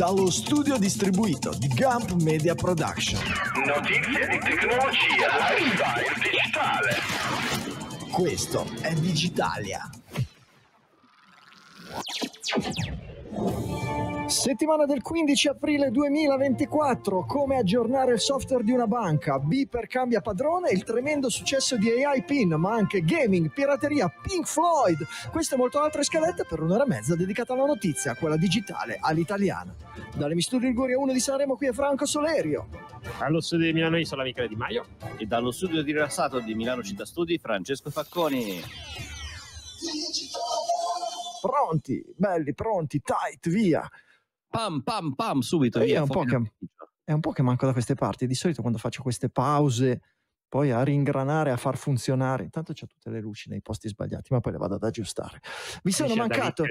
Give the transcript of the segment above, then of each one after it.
dallo studio distribuito di Gump Media Production. Notizie di tecnologia, lifestyle, digitale. Questo è Digitalia. Settimana del 15 aprile 2024, come aggiornare il software di una banca, Beeper cambia padrone, il tremendo successo di AI PIN, ma anche gaming, pirateria, Pink Floyd, queste e molte altre scalette per un'ora e mezza dedicata alla notizia, quella digitale, all'italiana. Dalle Mi Studi Liguria 1 di Sanremo qui è Franco Solerio. Allo studio di Milano io sono l'amica Di Maio. E dallo studio di Rilassato di Milano Città Studi Francesco Facconi. Pronti, belli, pronti, tight, via pam pam pam subito. Io è, un po che, è un po' che manco da queste parti, di solito quando faccio queste pause poi a ringranare, a far funzionare. Intanto c'è tutte le luci nei posti sbagliati, ma poi le vado ad aggiustare. Vi sono mancato.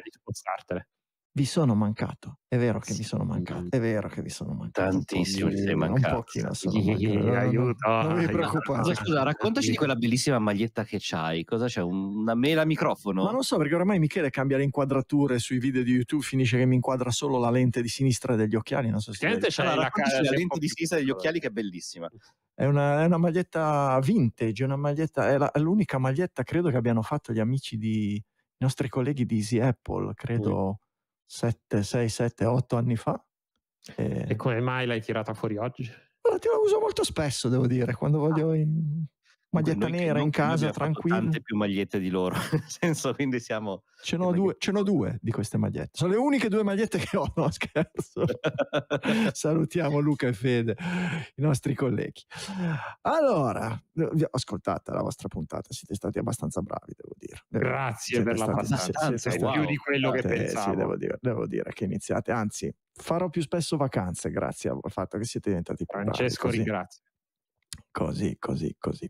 Vi sono mancato, è vero che sì. vi sono mancato, è vero che vi mm, mm. sono mancato. Tantissimo vi sei mancato. Un pochino sono mancato. Yeah, aiuto. Non, non vi preoccupate. Scusa, raccontaci di quella bellissima maglietta che c'hai. Cosa c'è? Una mela microfono? Ma non so perché ormai Michele cambia le inquadrature sui video di YouTube, finisce che mi inquadra solo la lente di sinistra degli occhiali. Non so se... Sì, c'è la, la, la lente di sinistra degli occhiali che è bellissima. È una, è una, maglietta vintage, una maglietta, è, la, è, l'unica maglietta credo che abbiano fatto gli amici di i nostri colleghi di Easy Apple, credo. Mm. 7, 6, 7, 8 anni fa. E, e come mai l'hai tirata fuori oggi? La uso molto spesso, devo dire, quando ah. voglio ah. in maglietta noi, nera in casa, tranquilla Tante più magliette di loro, nel senso, quindi siamo... Ce n'ho, due, ce n'ho, due, di queste magliette, sono le uniche due magliette che ho, no scherzo. Salutiamo Luca e Fede, i nostri colleghi. Allora, eh, ascoltate la vostra puntata, siete stati abbastanza bravi, devo dire. Eh, grazie siete per la passata wow. Cioè, più di quello che eh, pensavo. Sì, devo dire, devo dire che iniziate, anzi farò più spesso vacanze grazie al fatto che siete diventati più Francesco bravi, ringrazio Così, così, così.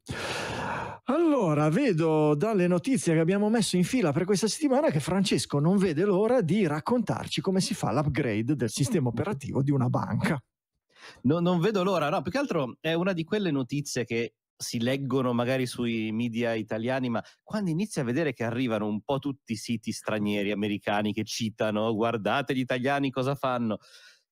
Allora, vedo dalle notizie che abbiamo messo in fila per questa settimana che Francesco non vede l'ora di raccontarci come si fa l'upgrade del sistema operativo di una banca. No, non vedo l'ora, no, più che altro è una di quelle notizie che si leggono magari sui media italiani, ma quando inizia a vedere che arrivano un po' tutti i siti stranieri, americani, che citano, guardate gli italiani cosa fanno,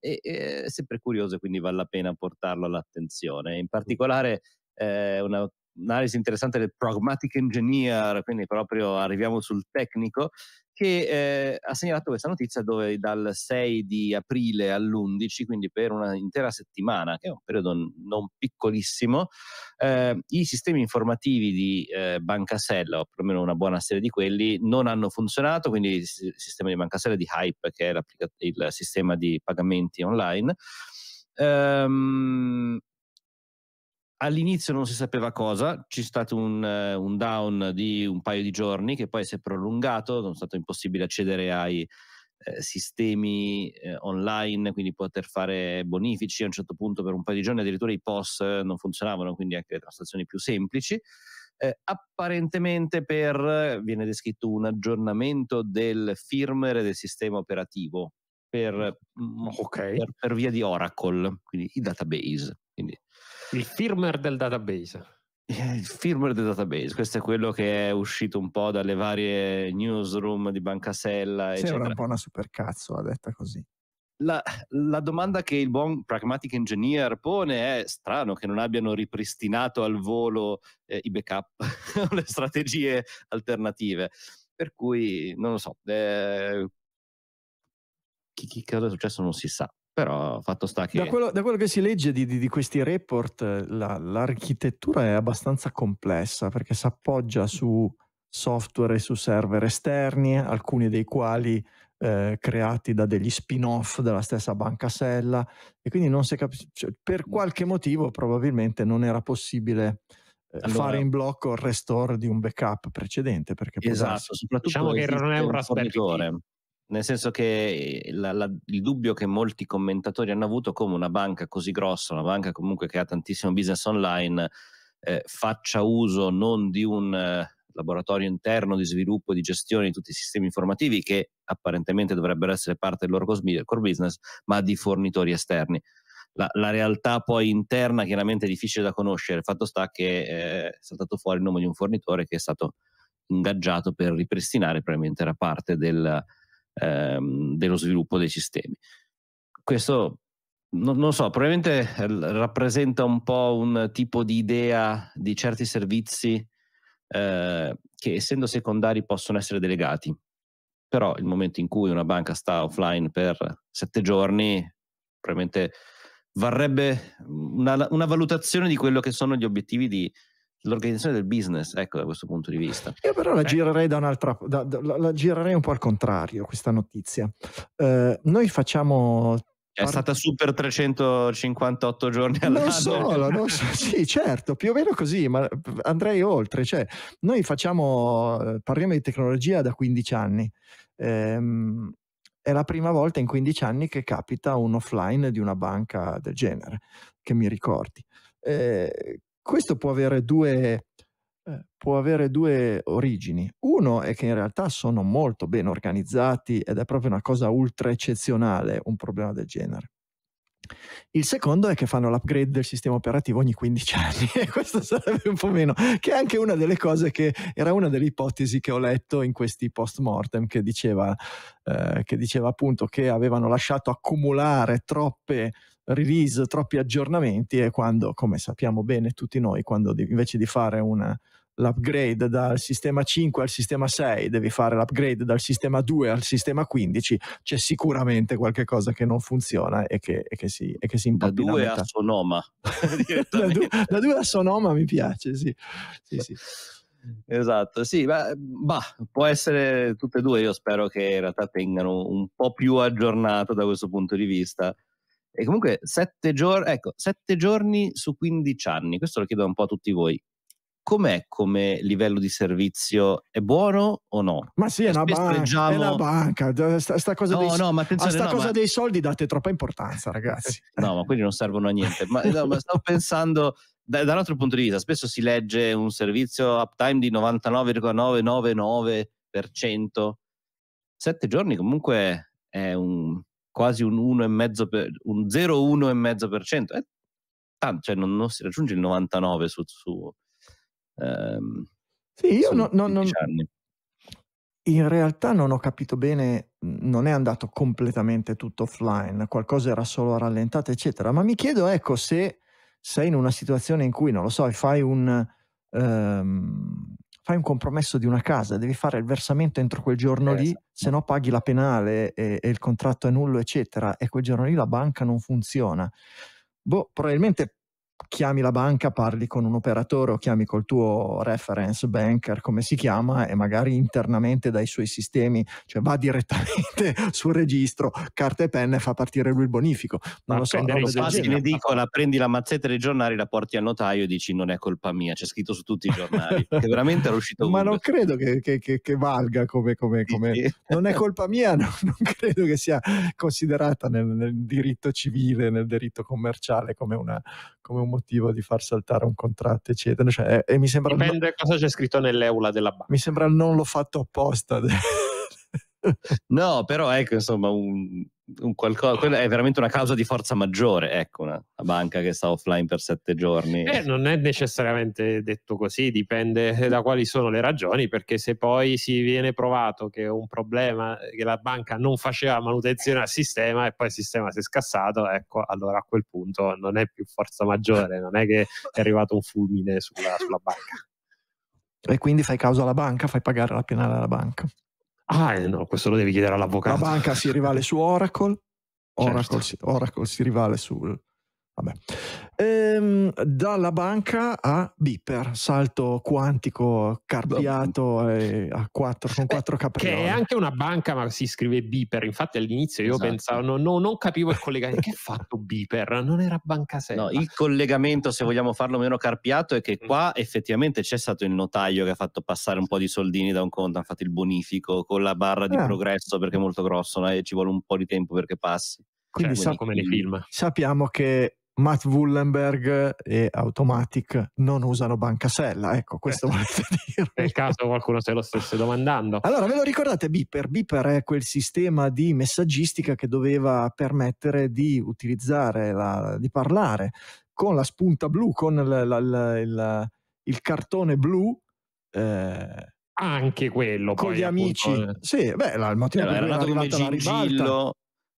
e, e è sempre curioso, quindi vale la pena portarlo all'attenzione. In particolare eh, una un'analisi interessante del pragmatic engineer, quindi proprio arriviamo sul tecnico, che eh, ha segnalato questa notizia dove dal 6 di aprile all'11, quindi per un'intera settimana, che è un periodo non piccolissimo, eh, i sistemi informativi di eh, Bancasella, o perlomeno una buona serie di quelli, non hanno funzionato, quindi il sistema di Bancasella di Hype, che è il sistema di pagamenti online, ehm, all'inizio non si sapeva cosa, c'è stato un, eh, un, down di un paio di giorni che poi si è prolungato, non è stato impossibile accedere ai eh, sistemi eh, online, quindi poter fare bonifici a un certo punto per un paio di giorni, addirittura i POS non funzionavano, quindi anche le transazioni più semplici. Eh, apparentemente per, viene descritto un aggiornamento del firmware del sistema operativo per, okay. per, per via di Oracle, quindi i database. Quindi il firmware del database. Eh, il firmware del database, questo è quello che è uscito un po' dalle varie newsroom di Bancasella. Sembra eccetera. un po' una supercazzo, a detta così. La, la, domanda che il buon pragmatic engineer pone è strano che non abbiano ripristinato al volo eh, i backup le strategie alternative. Per cui non lo so, eh, chi, chi cosa è successo non si sa. Però fatto sta che... Da quello, da quello che si legge di, di, di questi report, eh, la, l'architettura è abbastanza complessa perché si appoggia su software e su server esterni, alcuni dei quali eh, creati da degli spin-off della stessa banca Sella e quindi non si capisce, cioè, per qualche motivo probabilmente non era possibile eh, allora, fare in blocco il restore di un backup precedente. Perché esatto, soprattutto diciamo che non è un raspberry nel senso che eh, la, la, il dubbio che molti commentatori hanno avuto come una banca così grossa, una banca comunque che ha tantissimo business online, eh, faccia uso non di un eh, laboratorio interno di sviluppo e di gestione di tutti i sistemi informativi che apparentemente dovrebbero essere parte del loro core business, ma di fornitori esterni. La, la realtà poi interna chiaramente è difficile da conoscere, fatto sta che eh, è saltato fuori il nome di un fornitore che è stato ingaggiato per ripristinare probabilmente la parte del ehm, dello sviluppo dei sistemi. Questo non, non, so, probabilmente eh, rappresenta un po' un tipo di idea di certi servizi eh, che essendo secondari possono essere delegati. Però il momento in cui una banca sta offline per sette giorni, probabilmente varrebbe una, una valutazione di quello che sono gli obiettivi di, l'organizzazione del business, ecco da questo punto di vista. Io però la eh. girerei, da un'altra, da, da, la, la girerei un po' al contrario questa notizia. Eh, noi facciamo... È par- stata super 358 giorni all'anno. Non solo, non so, sì, certo, più o meno così, ma andrei oltre. Cioè, noi facciamo, eh, parliamo di tecnologia da 15 anni. Ehm, è la prima volta in 15 anni che capita un offline di una banca del genere, che mi ricordi. Eh, questo può avere due, eh, può avere due origini. Uno è che in realtà sono molto ben organizzati ed è proprio una cosa ultra eccezionale un problema del genere. Il secondo è che fanno l'upgrade del sistema operativo ogni 15 anni e questo sarebbe un po' meno, che è anche una delle cose che era una delle ipotesi che ho letto in questi post mortem che diceva, eh, che diceva appunto che avevano lasciato accumulare troppe release, troppi aggiornamenti e quando, come sappiamo bene tutti noi, quando invece di fare una, l'upgrade dal sistema 5 al sistema 6, devi fare l'upgrade dal sistema 2 al sistema 15, c'è sicuramente qualche cosa che non funziona e che, e che si, e che si Da 2 a Sonoma. da, 2, a Sonoma mi piace, sì. sì, sì. Esatto, sì, ma, ma, può essere tutte e due, io spero che in realtà tengano un po' più aggiornato da questo punto di vista e comunque sette, gior- ecco, sette giorni su 15 anni, questo lo chiedo un po' a tutti voi, com'è come livello di servizio? È buono o no? Ma sì, è una, banca, è una banca. Sta, sta cosa, no, dei, no, ma attenzione, ah, sta no, cosa ma... dei soldi date troppa importanza, ragazzi. Eh, no, ma quelli non servono a niente. Ma, no, ma sto pensando da, da, un altro punto di vista. Spesso si legge un servizio uptime di 99,999%. Sette giorni comunque è un, quasi un 1,5%, per, un 0,1,5%. È tanto, cioè non, non, si raggiunge il 99% su... su ehm, sì, io no, no, non, in realtà non ho capito bene, non è andato completamente tutto offline, qualcosa era solo rallentato, eccetera. Ma mi chiedo, ecco, se sei in una situazione in cui, non lo so, fai un, um, fai un compromesso di una casa, devi fare il versamento entro quel giorno lì, esatto. se no paghi la penale e, e, il contratto è nullo, eccetera, e quel giorno lì la banca non funziona. Boh, probabilmente chiami la banca, parli con un operatore o chiami col tuo reference banker, come si chiama, e magari internamente dai suoi sistemi, cioè va direttamente sul registro, carta e penna e fa partire lui il bonifico. Non Ma lo so, roba spazi in edicola, prendi la mazzetta dei giornali, la porti al notaio e dici non è colpa mia, c'è scritto su tutti i giornali, che veramente era uscito Ma non credo che, che, che, che valga come, come, come... non è colpa mia, no, non credo che sia considerata nel, nel diritto civile, nel diritto commerciale come una come un motivo di far saltare un contratto, eccetera. Cioè, e, e mi sembra Dipende non... cosa c'è scritto nell'eula della banca. Mi sembra non l'ho fatto apposta. no, però ecco, insomma, un, Qualcosa, quella è veramente una causa di forza maggiore, ecco, una, una banca che sta offline per sette giorni. Eh, non è necessariamente detto così, dipende da quali sono le ragioni, perché se poi si viene provato che un problema, che la banca non faceva manutenzione al sistema e poi il sistema si è scassato, ecco, allora a quel punto non è più forza maggiore, non è che è arrivato un fulmine sulla, sulla banca. E quindi fai causa alla banca, fai pagare la penale alla banca. Ah, eh, no, questo lo devi chiedere all'avvocato. La banca si rivale su Oracle, certo. Oracle, certo. si, Oracle si rivale sul, Ehm, dalla banca a Bipper, salto quantico carpiato a 4, con 4 caprioli. Che è anche una banca, ma si scrive Bipper. Infatti, all'inizio io esatto. pensavo, no, no, non capivo il collegamento. che ha fatto Bipper? Non era banca serva. No, il collegamento, se vogliamo farlo meno carpiato, è che mm. qua effettivamente c'è stato il notaio che ha fatto passare un po' di soldini da un conto. Ha fatto il bonifico con la barra di eh. progresso perché è molto grosso no? e ci vuole un po' di tempo perché passi. Quindi cioè, sa- come nei mm. film. Sappiamo che Matt Wullenberg e Automatic non usano Banca Sella. Ecco, questo eh, volete dire. Nel caso qualcuno se lo stesse domandando. Allora, ve lo ricordate Beeper? Beeper è quel sistema di messaggistica che doveva permettere di utilizzare, la, di parlare con la spunta blu, con la, la, il, il, cartone blu. Eh, anche quello con poi, gli amici eh. sì beh la, il motivo cioè, era, era nato come Gingillo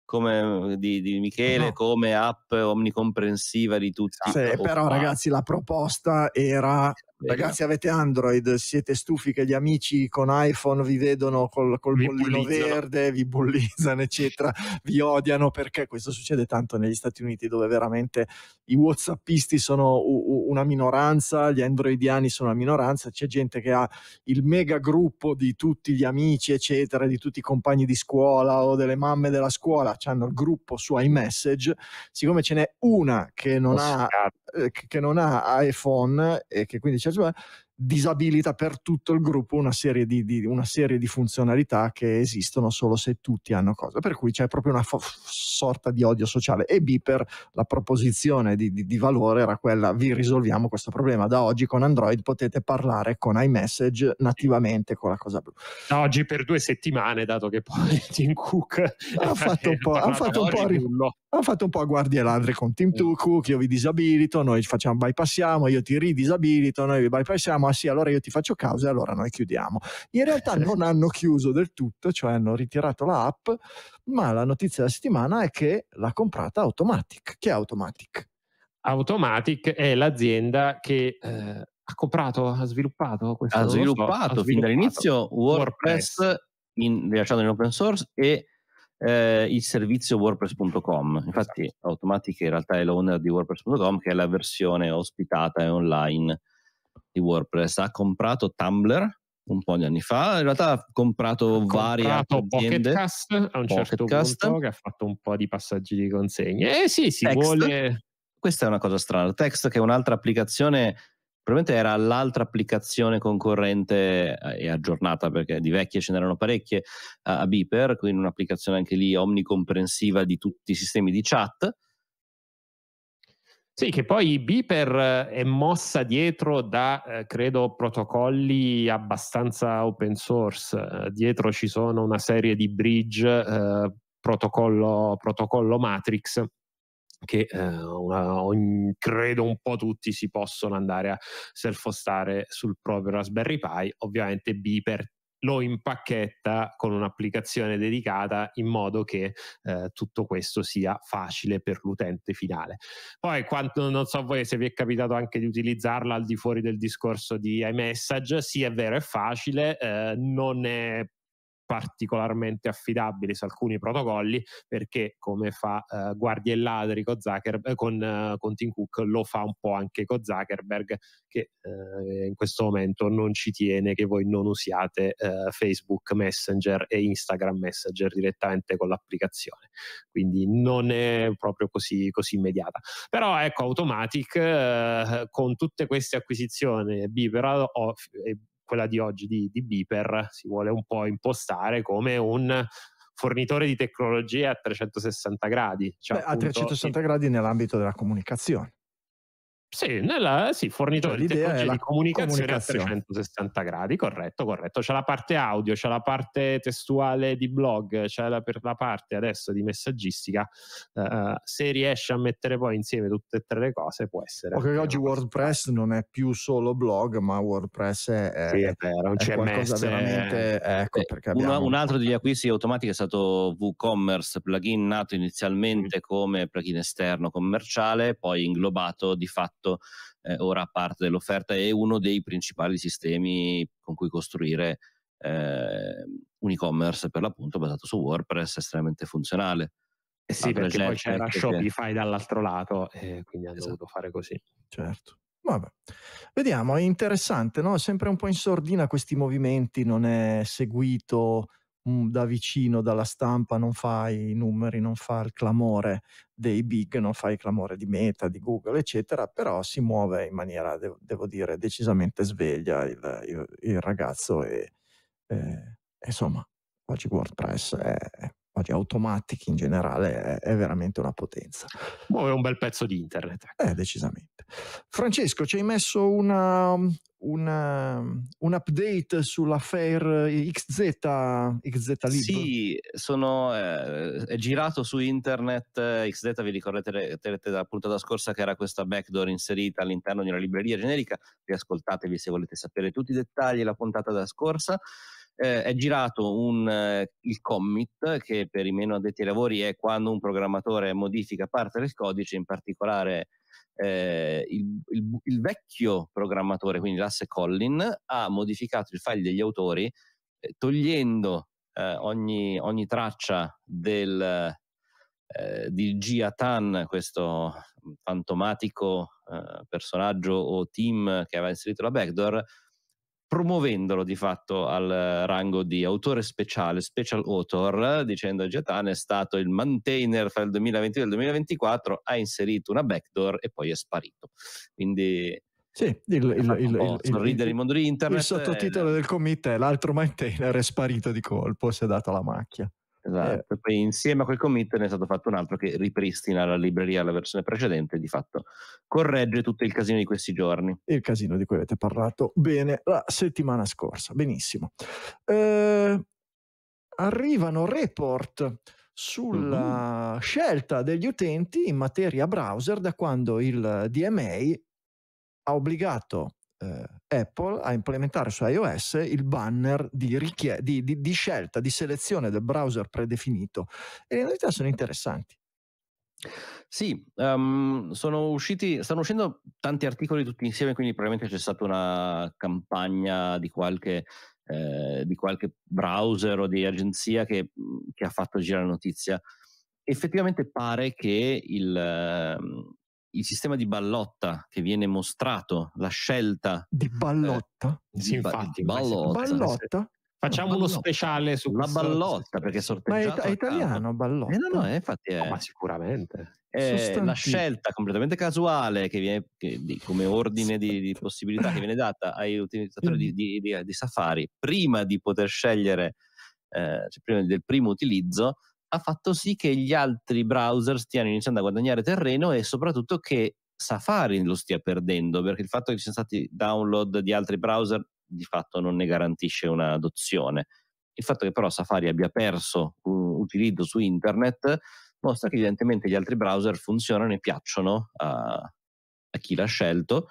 come, eh, di, di Michele no. Ah. come app omnicomprensiva di tutti. Sì, però ragazzi la proposta era Ragazzi, avete Android, siete stufi che gli amici con iPhone vi vedono col, col vi bollino bullizzano. verde, vi bullizzano, eccetera, vi odiano perché questo succede tanto negli Stati Uniti dove veramente i WhatsAppisti sono una minoranza, gli androidiani sono una minoranza, c'è gente che ha il mega gruppo di tutti gli amici, eccetera, di tutti i compagni di scuola o delle mamme della scuola, hanno il gruppo su iMessage, siccome ce n'è una che non, oh, ha, eh, che non ha iPhone e che quindi c'è 可是 disabilita per tutto il gruppo una serie di, di, una serie di funzionalità che esistono solo se tutti hanno cosa, per cui c'è proprio una fo- sorta di odio sociale e Beeper la proposizione di, di, di, valore era quella vi risolviamo questo problema, da oggi con Android potete parlare con iMessage nativamente con la cosa blu. Da oggi per due settimane, dato che poi Tim Cook ha fatto un po', ha fatto un po', ri- ha fatto un po' a guardie ladre con team mm. Cook, io vi disabilito, noi facciamo bypassiamo, io ti ridisabilito, noi vi bypassiamo ma sì, allora io ti faccio causa e allora noi chiudiamo. In realtà eh. non hanno chiuso del tutto, cioè hanno ritirato l'app, ma la notizia della settimana è che l'ha comprata Automatic. Chi è Automatic? Automatic è l'azienda che... Eh, ha comprato, ha sviluppato questo ha sviluppato, so, ha sviluppato fin dall'inizio WordPress. In, rilasciato in open source e eh, il servizio wordpress.com esatto. infatti esatto. Automatic in realtà è l'owner di wordpress.com che è la versione ospitata e online di WordPress, ha comprato Tumblr un po' di anni fa, in realtà ha comprato, ha varie comprato aziende. Pocketcast a un Pocket certo Cast. punto che ha fatto un po' di passaggi di consegne. Eh sì, si Text. vuole... Questa è una cosa strana. Text che è un'altra applicazione probabilmente era l'altra applicazione concorrente eh, e aggiornata perché di vecchie ce n'erano parecchie a Beeper, quindi un'applicazione anche lì omnicomprensiva di tutti i sistemi di chat sì, che poi Beeper eh, è mossa dietro da, eh, credo, protocolli abbastanza open source. Eh, dietro ci sono una serie di bridge, eh, protocollo, protocollo, Matrix, che eh, una, ogni, credo un po' tutti si possono andare a self-hostare sul proprio Raspberry Pi. Ovviamente Beeper lo impacchetta con un'applicazione dedicata in modo che eh, tutto questo sia facile per l'utente finale. Poi quanto, non so voi se vi è capitato anche di utilizzarla al di fuori del discorso di iMessage, sì è vero è facile, eh, non è particolarmente affidabili su alcuni protocolli perché come fa eh, guardie e ladri con, Zuckerberg, eh, con, eh, con, Tim Cook lo fa un po' anche con Zuckerberg che eh, in questo momento non ci tiene che voi non usiate eh, Facebook Messenger e Instagram Messenger direttamente con l'applicazione quindi non è proprio così, così immediata però ecco Automatic eh, con tutte queste acquisizioni Beaver, quella di oggi di, di Beeper si vuole un po' impostare come un fornitore di tecnologie a 360 gradi. Cioè Beh, a 360 gradi nell'ambito della comunicazione. Sì, nella, sì, fornitore cioè, di tecnologie di comunicazione, comunicazione, a 360 gradi, corretto, corretto. C'è la parte audio, c'è la parte testuale di blog, c'è la, la parte adesso di messaggistica. Uh, se riesce a mettere poi insieme tutte e tre le cose può essere... okay, oggi WordPress parte. non è più solo blog, ma WordPress è, sì, è, vero, è CMS, veramente... Eh, ecco, eh, una, un altro degli acquisti automatici è stato WooCommerce, plugin nato inizialmente mm. come plugin esterno commerciale, poi inglobato di fatto fatto eh, ora parte dell'offerta, è uno dei principali sistemi con cui costruire eh, un e-commerce per l'appunto basato su WordPress, estremamente funzionale. Eh sì, perché poi c'era che... Shopify dall'altro lato, e quindi hanno esatto. dovuto fare così. Certo. Vabbè. Vediamo, è interessante, no? Sempre un po' in sordina questi movimenti, non è seguito da vicino, dalla stampa, non fai i numeri, non fa il clamore dei big, non fa il clamore di Meta, di Google, eccetera, però si muove in maniera, devo, devo dire, decisamente sveglia il, il, il ragazzo e, e, insomma, oggi WordPress è, oggi Automatic in generale è, è, veramente una potenza. Muove un bel pezzo di internet. Ecco. Eh, decisamente. Francesco, ci hai messo una, una, un update sull'affair XZ, XZ Lib. Sì, sono, eh, è girato su internet eh, XZ, vi ricordate dalla puntata scorsa che era questa backdoor inserita all'interno di una libreria generica, riascoltatevi se volete sapere tutti i dettagli la puntata della scorsa. Eh, è girato un, eh, il commit che per i meno addetti ai lavori è quando un programmatore modifica parte del codice, in particolare eh, il, il, il, vecchio programmatore, quindi l'asse Collin, ha modificato il file degli autori eh, togliendo eh, ogni, ogni, traccia del, eh, di Tan, questo fantomatico eh, personaggio o team che aveva inserito la backdoor, promuovendolo di fatto al rango di autore speciale, special author, dicendo che Getan è stato il maintainer fra il 2020 e il 2024, ha inserito una backdoor e poi è sparito. Quindi sì, il, il, il, il, il mondo di internet. Il sottotitolo del commit è l'altro maintainer è sparito di colpo, si è data la macchia. Eh. Esatto. Eh. Poi insieme a quel commit ne è stato fatto un altro che ripristina la libreria alla versione precedente di fatto corregge tutto il casino di questi giorni. Il casino di cui avete parlato bene la settimana scorsa, benissimo. Eh, arrivano report sulla mm-hmm. scelta degli utenti in materia browser da quando il DMA ha obbligato eh, Apple a implementare su iOS il banner di, richie- di, di, di scelta, di selezione del browser predefinito. E le novità sono interessanti. Sì, um, usciti, stanno uscendo tanti articoli tutti insieme, quindi probabilmente c'è stata una campagna di qualche, eh, di qualche browser o di agenzia che, che, ha fatto girare la notizia. Effettivamente pare che il, ehm, il sistema di ballotta che viene mostrato, la scelta di mm-hmm. ballotta? Eh, sì, di, infatti, di ballotta. ballotta? Facciamo uno speciale su la ballotta perché sorteggiato. Ma è, è italiano ballotta. Eh, no, no, eh, infatti è, no, oh, ma sicuramente. È la scelta completamente casuale che viene che, di, come ordine di, di, possibilità che viene data ai utilizzatori mm. di, di Safari prima di poter scegliere eh, cioè prima del primo utilizzo ha fatto sì che gli altri browser stiano iniziando a guadagnare terreno e soprattutto che Safari lo stia perdendo, perché il fatto che ci siano stati download di altri browser di fatto non ne garantisce un'adozione. Il fatto che però Safari abbia perso un utilizzo su internet mostra che evidentemente gli altri browser funzionano e piacciono a, a chi l'ha scelto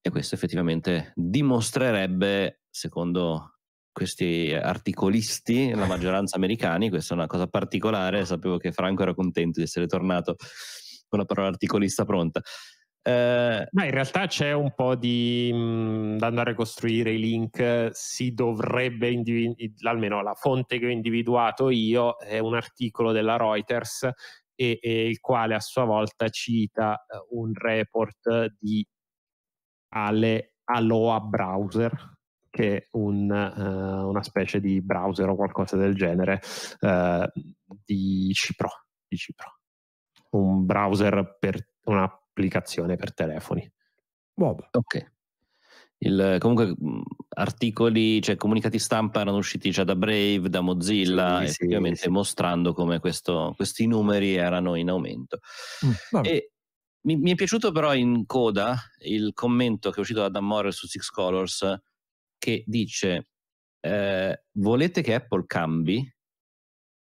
e questo effettivamente dimostrerebbe, secondo questi articolisti, la maggioranza americani, questa è una cosa particolare, sapevo che Franco era contento di essere tornato con la parola articolista pronta. Eh, Ma in realtà c'è un po' di andare a costruire i link, si dovrebbe individu- almeno la fonte che ho individuato io è un articolo della Reuters e, e il quale a sua volta cita eh, un report di Ale Aloha Browser che un, uh, una specie di browser o qualcosa del genere uh, di Cipro, di Cipro. Un browser per un'applicazione per telefoni. Bob. Ok. Il, comunque articoli, cioè comunicati stampa erano usciti già da Brave, da Mozilla, sì, effettivamente sì, sì. mostrando come questo, questi numeri erano in aumento. Mm, e mi, mi, è piaciuto però in coda il commento che è uscito da Dan Morrell su Six Colors che dice eh, volete che Apple cambi?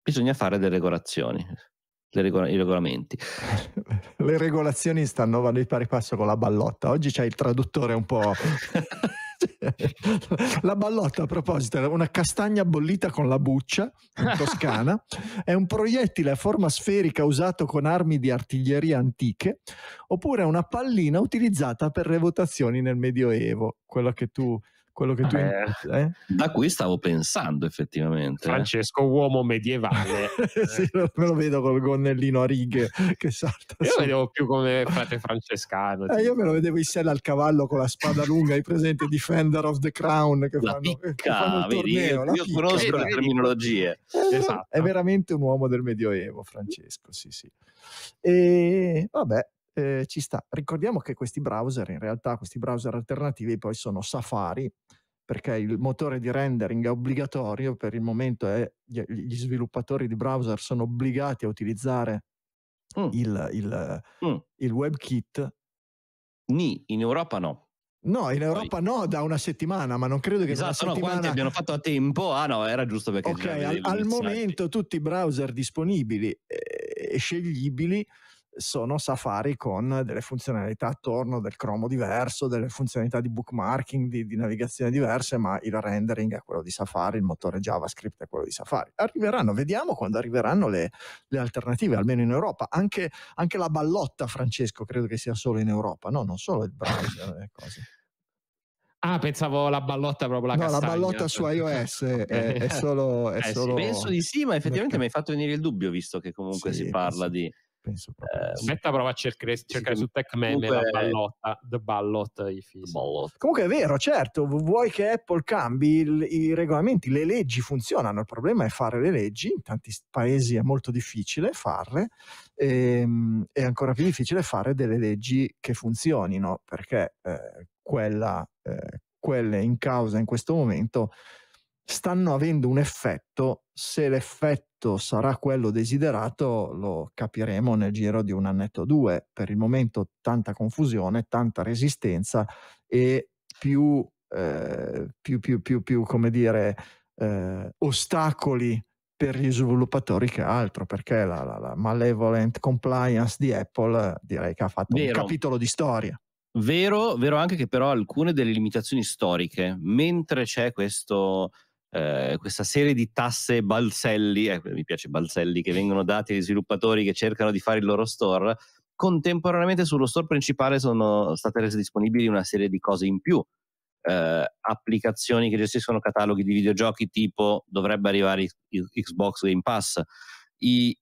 Bisogna fare delle regolazioni. Regola- i regolamenti. Le regolazioni stanno vanno di pari passo con la ballotta. Oggi c'è il traduttore un po'. la ballotta a proposito era una castagna bollita con la buccia in Toscana è un proiettile a forma sferica usato con armi di artiglieria antiche oppure una pallina utilizzata per le votazioni nel medioevo quella che tu quello che tu eh, eh? a cui stavo pensando effettivamente Francesco uomo medievale sì, lo, lo vedo col gonnellino a righe che salta io lo vedevo più come frate francescano eh, io me lo vedevo in sella al cavallo con la spada lunga hai presente Defender of the Crown che, fanno, picca, che fanno, il torneo io, io conosco le terminologie eh, esatto. è veramente un uomo del medioevo Francesco sì sì e vabbè eh, ci sta. Ricordiamo che questi browser, in realtà questi browser alternativi poi sono Safari, perché il motore di rendering è obbligatorio, per il momento è, gli sviluppatori di browser sono obbligati a utilizzare mm. il, il, mm. il WebKit. Ni, in Europa no. No, in Europa no, da una settimana, ma non credo che esatto, da una settimana... Esatto, no, quanti abbiano fatto a tempo? Ah no, era giusto perché... Ok, al, al momento tutti i browser disponibili eh, e, sceglibili sono safari con delle funzionalità attorno, del cromo diverso, delle funzionalità di bookmarking, di, di navigazione diverse, ma il rendering è quello di Safari, il motore JavaScript è quello di Safari. Arriveranno, vediamo quando arriveranno le, le alternative, almeno in Europa. Anche, anche, la ballotta, Francesco, credo che sia solo in Europa, no, non solo il browser. le cose. Ah, pensavo la ballotta proprio la no, castagna. la ballotta su iOS è, è solo... È eh, solo... Sì, penso di sì, ma effettivamente perché... mi hai fatto venire il dubbio, visto che comunque sì, si parla penso... di penso proprio. Eh, metta a prova a cercare, cercare sì, su Tech la ballotta, The Ballot IFIS. Comunque è vero, certo, vuoi che Apple cambi il, i regolamenti, le leggi funzionano, il problema è fare le leggi, in tanti paesi è molto difficile farle, e, ehm, è ancora più difficile fare delle leggi che funzionino, perché eh, quella, eh, quelle in causa in questo momento stanno avendo un effetto, se l'effetto effetto sarà quello desiderato lo capiremo nel giro di un annetto o due. Per il momento tanta confusione, tanta resistenza e più, eh, più, più, più, più come dire, eh, ostacoli per gli sviluppatori che altro, perché la, la, la malevolent compliance di Apple eh, direi che ha fatto Vero. un capitolo di storia. Vero, vero anche che però alcune delle limitazioni storiche, mentre c'è questo eh, questa serie di tasse balzelli, eh, mi piace balzelli, che vengono dati agli sviluppatori che cercano di fare il loro store, contemporaneamente sullo store principale sono state rese disponibili una serie di cose in più. Eh, applicazioni che gestiscono cataloghi di videogiochi tipo dovrebbe arrivare Xbox Game Pass, i,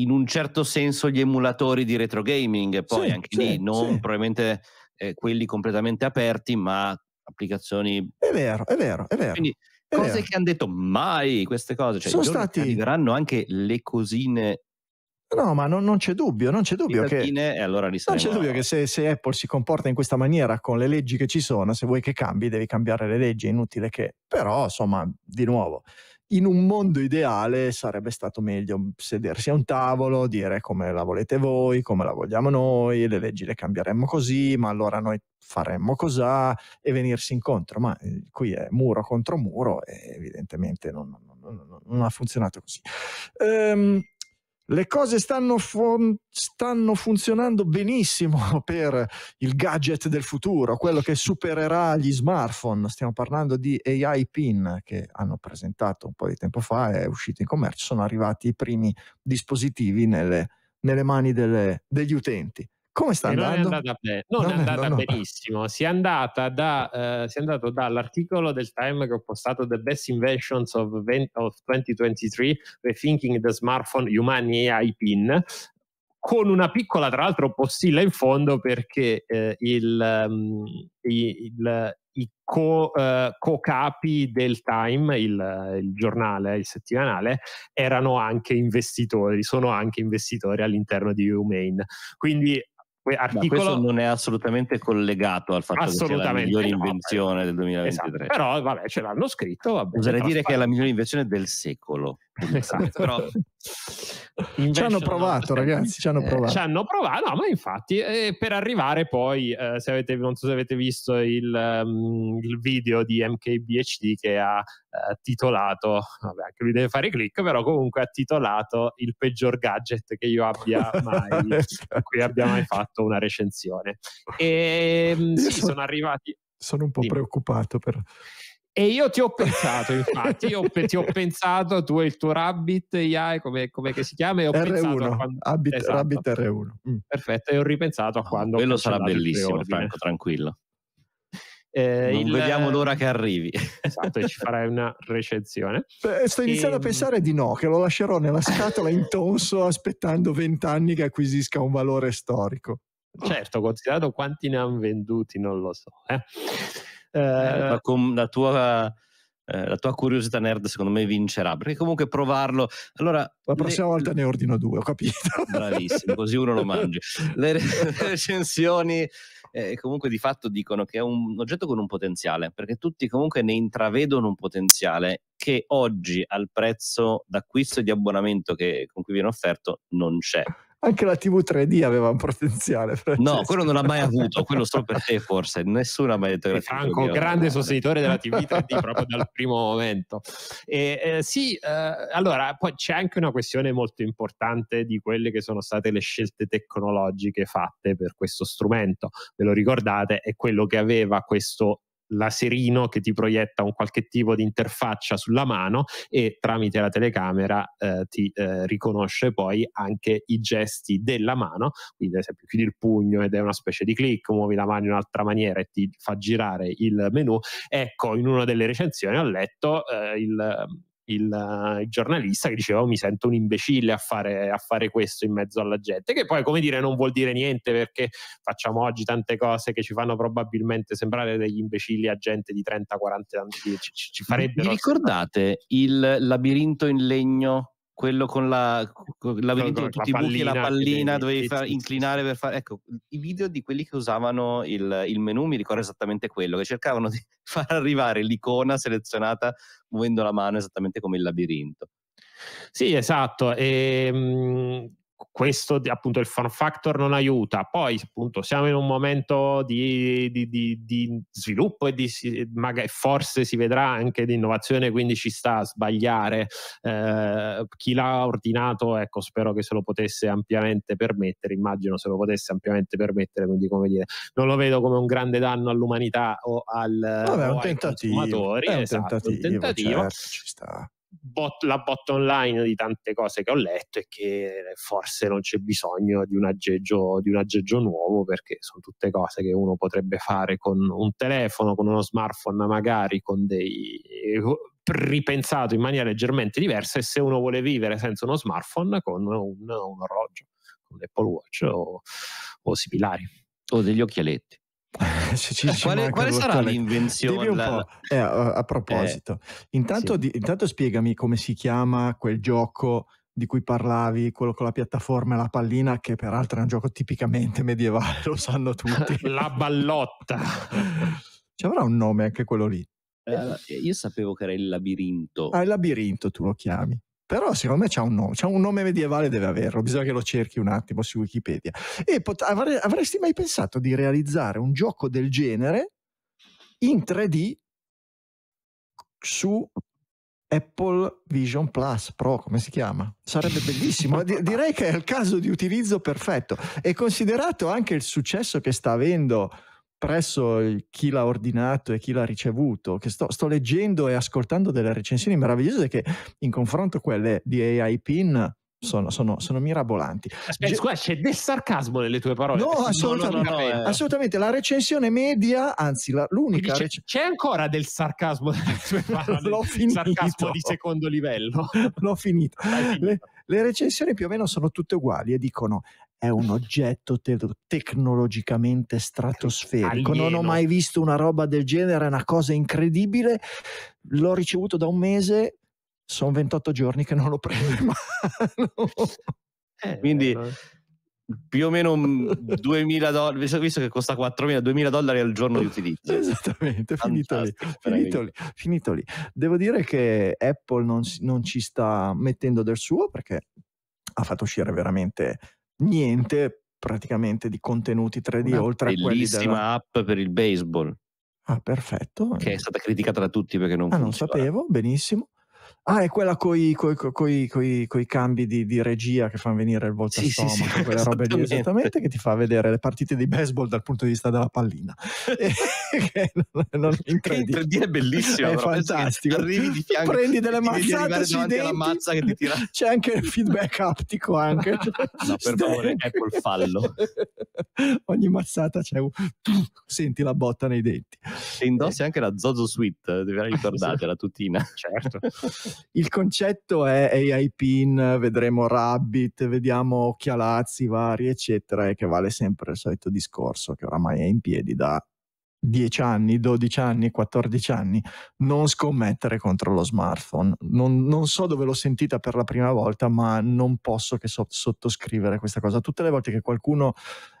in un certo senso gli emulatori di retro gaming, poi sì, anche sì, lì non sì. probabilmente eh, quelli completamente aperti, ma applicazioni... È vero, è vero, è vero. Quindi, eh, cose che hanno detto mai queste cose. Cioè, Sono stati... arriveranno anche le cosine No, ma non, non c'è dubbio, non c'è dubbio che, allora non c'è dubbio che se, se, Apple si comporta in questa maniera con le leggi che ci sono, se vuoi che cambi devi cambiare le leggi, è inutile che... Però, insomma, di nuovo, in un mondo ideale sarebbe stato meglio mhmm, sedersi a un tavolo, dire come la volete voi, come la vogliamo noi, le leggi le cambieremmo così, ma allora noi faremmo cos'ha e venirsi incontro, ma ehm, qui è muro contro muro e evidentemente non, non, non, non ha funzionato così. Ehm, le cose stanno, fun- stanno, funzionando benissimo per il gadget del futuro, quello che supererà gli smartphone. Stiamo parlando di AI PIN che hanno presentato un po' di tempo fa, è uscito in commercio, sono arrivati i primi dispositivi nelle, nelle mani delle, degli utenti. Come sta andando? Non è andata, be- non non è andata no, benissimo. Si, è andata da, eh, si è andato dall'articolo del Time che ho postato The Best Inventions of, 20, of 2023 Rethinking the Smartphone Human AI Pin con una piccola, tra l'altro, postilla in fondo perché eh, il, um, il, i co, uh, co-capi del Time, il, il, giornale, il settimanale, erano anche investitori, sono anche investitori all'interno di Humane. Quindi Articolo... questo non è assolutamente collegato al fatto che sia la migliore invenzione no, del 2023. Esatto. Però vabbè, ce l'hanno scritto. Vabbè, Oserei dire che è la migliore invenzione del secolo. esatto, però ci hanno provato, no, cioè, ragazzi. Ci hanno eh, provato. Eh, ci hanno provato, no, ma infatti, eh, per arrivare poi, eh, se avete, non so se avete visto il, um, il video di MKBHD che ha eh, titolato, vabbè, anche lui deve fare click, però comunque ha titolato il peggior gadget che io abbia mai, ecco. cui abbia mai fatto una recensione. E ehm, sì, sono, arrivati. Sono un po' sì. preoccupato però. E io ti ho pensato, infatti, io ti ho pensato, tu e il tuo Rabbit AI, come, come si chiama? E ho R1, pensato quando, Rabbit, esatto. Rabbit R1. Mm. Perfetto, e ho ripensato a ah, quando... quello sarà bellissimo, Franco, tranquillo. Eh, non il... vediamo l'ora che arrivi. Esatto, e ci farai una recensione. Beh, sto iniziando e... a ehm, pensare di no, che lo lascerò nella scatola in tonso aspettando vent'anni che acquisisca un valore storico. Certo, considerato quanti ne hanno venduti, non lo so. Eh. Eh, la, eh, tua, la, tua, eh, la, tua, curiosità nerd secondo me vincerà, perché comunque provarlo... Allora, la prossima le... volta ne ordino due, ho capito. Bravissimo, così uno lo mangi. Le, recensioni eh, comunque di fatto dicono che è un oggetto con un potenziale, perché tutti comunque ne intravedono un potenziale che oggi al prezzo d'acquisto e di abbonamento che, con cui viene offerto non c'è anche la TV 3D aveva un potenziale. Francesco. No, quello non l'ha mai avuto, quello solo per te forse, nessuno ha mai detto che era un grande sostenitore della TV 3D proprio dal primo momento. E, eh, sì, eh, allora, poi c'è anche una questione molto importante di quelle che sono state le scelte tecnologiche fatte per questo strumento, ve lo ricordate, è quello che aveva questo laserino che ti proietta un qualche tipo di interfaccia sulla mano e tramite la telecamera eh, ti eh, riconosce poi anche i gesti della mano, quindi ad esempio chiudi il pugno ed è una specie di click, muovi la mano in un'altra maniera e ti fa girare il menu. Ecco, in una delle recensioni ho letto eh, il il, il giornalista che diceva oh, mi sento un imbecille a fare, a fare, questo in mezzo alla gente, che poi come dire non vuol dire niente perché facciamo oggi tante cose che ci fanno probabilmente sembrare degli imbecilli a gente di 30-40 anni, ci, ci, ci farebbero... Vi ricordate il labirinto in legno quello con la con il labirinto con tutti la i buchi la pallina dovevi far, inclinare per fare ecco i video di quelli che usavano il, il menu mi ricordo esattamente quello che cercavano di far arrivare l'icona selezionata muovendo la mano esattamente come il labirinto sì esatto e, ehm, questo appunto il fun factor non aiuta, poi appunto siamo in un momento di, di, di, di sviluppo e di, magari, forse si vedrà anche di innovazione, quindi ci sta a sbagliare. Eh, chi l'ha ordinato, ecco, spero che se lo potesse ampiamente permettere, immagino se lo potesse ampiamente permettere, quindi come dire, non lo vedo come un grande danno all'umanità o, al, Vabbè, o un ai tentativo, consumatori, è un esatto, tentativo, un tentativo. Certo, ci sta bot, la botta online di tante cose che ho letto è che forse non c'è bisogno di un aggeggio, di un aggeggio nuovo perché sono tutte cose che uno potrebbe fare con un telefono, con uno smartphone magari, con dei ripensato in maniera leggermente diversa e se uno vuole vivere senza uno smartphone con un, un orologio, un Apple Watch o, o similari. O degli occhialetti. Eh, eh, quale, quale sarà l'invenzione? La... Eh, a, a, proposito, eh, intanto, sì. di, intanto spiegami come si chiama quel gioco di cui parlavi, quello con la piattaforma e la pallina, che peraltro è un gioco tipicamente medievale, lo sanno tutti. la ballotta. Ci avrà un nome anche quello lì. Eh, io sapevo che era il labirinto. Ah, il labirinto tu lo chiami però secondo me c'è un nome, c'è un nome medievale deve averlo, bisogna che lo cerchi un attimo su Wikipedia. E pot- avre- avresti mai pensato di realizzare un gioco del genere in 3D su Apple Vision Plus Pro, come si chiama? Sarebbe bellissimo, D- direi che è il caso di utilizzo perfetto e considerato anche il successo che sta avendo espresso chi l'ha ordinato e chi l'ha ricevuto, che sto, sto leggendo e ascoltando delle recensioni meravigliose che in confronto a quelle di AI Pin sono, sono, sono, mirabolanti. Aspetta, scusa, c'è del sarcasmo nelle tue parole. No, assolutamente. No, no, no, eh. assolutamente. La recensione media, anzi, la, l'unica. C'è, rec... c'è, ancora del sarcasmo nelle tue parole. L'ho finito. Sarcasmo di secondo livello. L'ho finito. finito. Le, le recensioni più o meno sono tutte uguali e dicono: è un oggetto te- tecnologicamente stratosferico. Alieno. Non ho mai visto una roba del genere, è una cosa incredibile. L'ho ricevuto da un mese, sono 28 giorni che non lo prendo in mano. Eh, Quindi più o meno 2000 mm, dollari, visto che costa 4000, 2000 dollari al giorno di utilizzo. Esattamente, finito lì, finito lì, finito lì. Devo dire che Apple non, non ci sta mettendo del suo perché ha fatto uscire veramente niente praticamente di contenuti 3D Una oltre a quelli della... bellissima app per il baseball. Ah, perfetto. Che è stata criticata da tutti perché non Ah, funziona. non sapevo, benissimo. Ah, è quella con i cambi di, di, regia che fanno venire il volto sì, stomaco, sì, sì, quella roba lì esattamente che ti fa vedere le partite di baseball dal punto di vista della pallina. che non, non incredibile. Che è bellissimo, è fantastico. Arrivi di fianco, prendi delle mazzate sui denti, mazza che ti tira. C'è anche il feedback aptico anche. no, per favore, è col fallo. Ogni mazzata c'è un senti la botta nei denti. E indossi eh. anche la Zozo Suite, devi la tutina. certo il concetto è AI pin, vedremo Rabbit, vediamo occhialazzi vari, eccetera, e che vale sempre il solito discorso che oramai è in piedi da 10 anni, 12 anni, 14 anni, non scommettere contro lo smartphone. Non, non so dove l'ho sentita per la prima volta, ma non posso che so- sottoscrivere questa cosa. Tutte le volte che qualcuno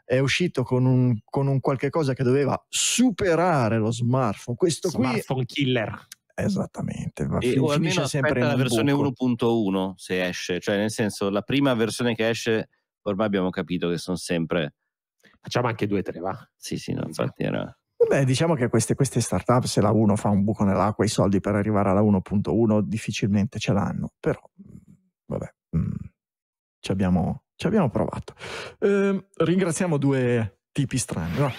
è uscito con un, con un qualche cosa che doveva superare lo smartphone, questo smartphone qui... Smartphone killer. Esattamente, va, e, o almeno aspetta la versione 1.1 se esce, cioè nel senso la prima versione che esce ormai abbiamo capito che sono sempre... Facciamo anche due tre va? Sì, sì, no, infatti era... Beh, diciamo che queste, queste startup, se la 1 fa un buco nell'acqua, i soldi per arrivare alla 1.1 difficilmente ce l'hanno, però vabbè, mh, ci, abbiamo, ci, abbiamo, provato. Eh, ringraziamo due tipi strani. No?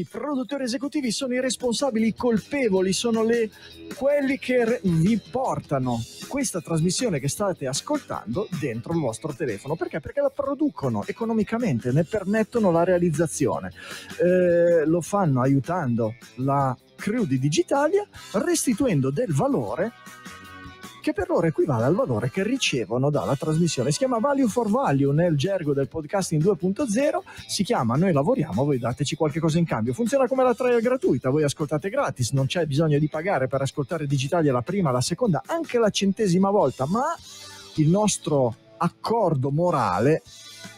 i produttori esecutivi sono i responsabili i colpevoli, sono le, quelli che vi portano questa trasmissione che state ascoltando dentro il vostro telefono. Perché? Perché la producono economicamente, ne permettono la realizzazione. Eh, lo fanno aiutando la crew di Digitalia, restituendo del valore che per loro equivale al valore che ricevono dalla trasmissione. Si chiama value for value nel gergo del podcasting 2.0, si chiama noi lavoriamo, voi dateci qualche cosa in cambio. Funziona come la trial gratuita, voi ascoltate gratis, non c'è bisogno di pagare per ascoltare Digitalia la prima, la seconda, anche la centesima volta, ma il nostro accordo morale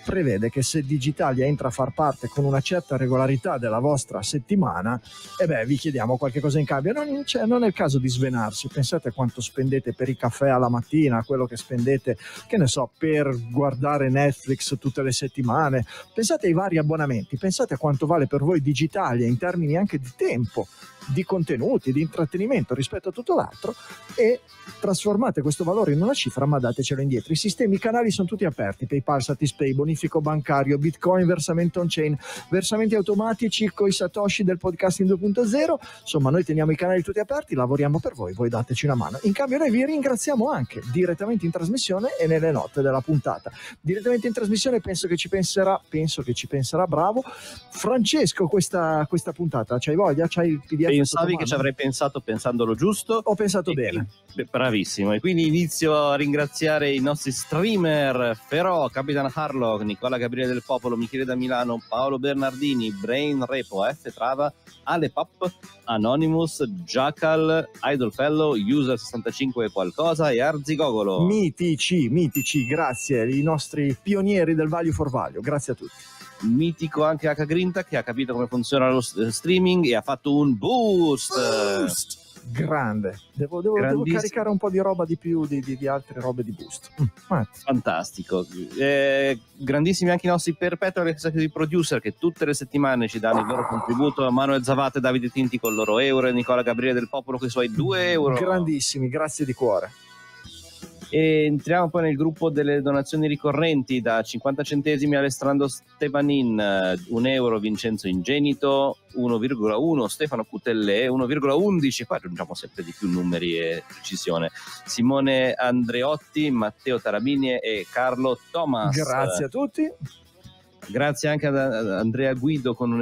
prevede che se Digitalia entra a far parte con una certa regolarità della vostra settimana, e eh beh, vi chiediamo qualche cosa in cambio. Non, cioè, non, è il caso di svenarsi, pensate a quanto spendete per i caffè alla mattina, quello che spendete, che ne so, per guardare Netflix tutte le settimane, pensate ai vari abbonamenti, pensate a quanto vale per voi Digitalia in termini anche di tempo, di contenuti, di intrattenimento rispetto a tutto l'altro e trasformate questo valore in una cifra ma datecelo indietro. I sistemi, i canali sono tutti aperti, PayPal, Satispay, bonifico bancario, Bitcoin, versamento on-chain, versamenti automatici con i satoshi del podcasting 2.0. Insomma, noi teniamo i canali tutti aperti, lavoriamo per voi, voi dateci una mano. In cambio noi vi ringraziamo anche direttamente in trasmissione e nelle note della puntata. Direttamente in trasmissione penso che ci penserà, penso che ci penserà bravo Francesco questa, questa puntata. C'hai voglia? C'hai il PDF? Pensavi che ci avrei pensato pensandolo giusto? Ho pensato e, bene. E, bravissimo. E quindi inizio a ringraziare i nostri streamer, però, Capitan Harlow, Gerloch, Nicola Gabriele del Popolo, Michele da Milano, Paolo Bernardini, Brain Repo, F eh, Trava, Ale Pop, Anonymous, Jackal, Idol Fellow, User 65 e qualcosa e Arzigogolo. Mitici, mitici, grazie, i nostri pionieri del Value for Value, grazie a tutti mitico anche H Grinta che ha capito come funziona lo streaming e ha fatto un boost. boost! grande. Devo, devo, devo, caricare un po' di roba di più di, di, di altre robe di boost. Mm, Fantastico. Eh, grandissimi anche i nostri perpetual executive producer che tutte le settimane ci danno il loro contributo. Manuel Zavate e Davide Tinti con il loro euro e Nicola Gabriele del Popolo con i suoi due euro. Grandissimi, grazie di cuore entriamo poi nel gruppo delle donazioni ricorrenti da 50 centesimi Alessandro Stevanin, 1 eh, euro Vincenzo Ingenito, 1,1 Stefano Cutellè, 1,11, qua aggiungiamo sempre di più numeri e precisione, Simone Andreotti, Matteo Tarabini e Carlo Thomas. Grazie a tutti. Grazie anche ad Andrea Guido con 1,50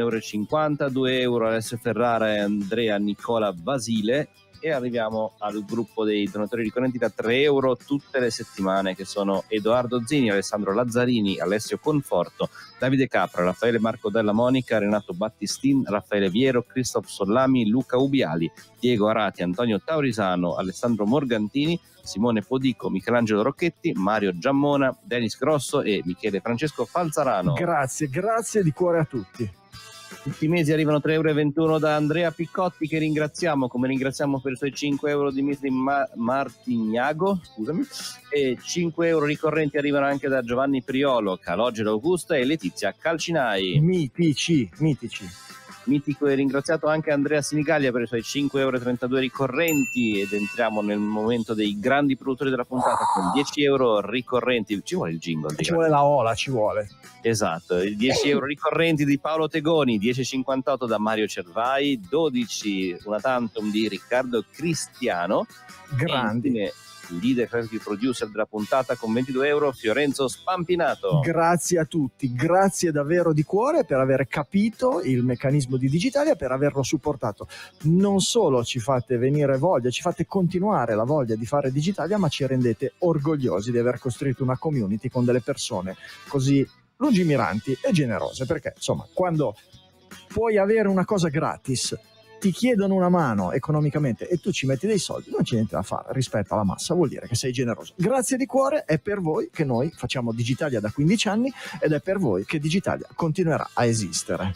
euro, 2 euro Alessio Ferrara e Andrea Nicola Basile, e arriviamo al gruppo dei donatori ricorrenti da 3 euro tutte le settimane che sono Edoardo Zini, Alessandro Lazzarini, Alessio Conforto, Davide Capra, Raffaele Marco Della Monica, Renato Battistin, Raffaele Viero, Christoph Sollami, Luca Ubiali, Diego Arati, Antonio Taurisano, Alessandro Morgantini, Simone Podico, Michelangelo Rocchetti, Mario Giammona, Denis Grosso e Michele Francesco Falzarano. Grazie, grazie di cuore a tutti. Tutti i mesi arrivano 3,21 euro da Andrea Piccotti che ringraziamo, come ringraziamo per i suoi 5 euro di Misli Ma- Martignago, scusami, e 5 euro ricorrenti arrivano anche da Giovanni Priolo, Calogero Augusta e Letizia Calcinai. Mitici, mitici mitico e ringraziato anche Andrea Sinigaglia per i suoi 5,32 euro ricorrenti ed entriamo nel momento dei grandi produttori della puntata con 10 euro ricorrenti ci vuole il jingle ci vuole la ola ci vuole esatto 10 euro ricorrenti di Paolo Tegoni 10,58 da Mario Cervai 12 una tantum di Riccardo Cristiano grandi leader executive producer della puntata con 22 euro, Fiorenzo Spampinato. Grazie a tutti, grazie davvero di cuore per aver capito il meccanismo di Digitalia, per averlo supportato. Non solo ci fate venire voglia, ci fate continuare la voglia di fare Digitalia, ma ci rendete orgogliosi di aver costruito una community con delle persone così lungimiranti e generose, perché insomma, quando puoi avere una cosa gratis ti chiedono una mano economicamente e tu ci metti dei soldi, non c'è niente da fare rispetto alla massa, vuol dire che sei generoso. Grazie di cuore, è per voi che noi facciamo Digitalia da 15 anni ed è per voi che Digitalia continuerà a esistere.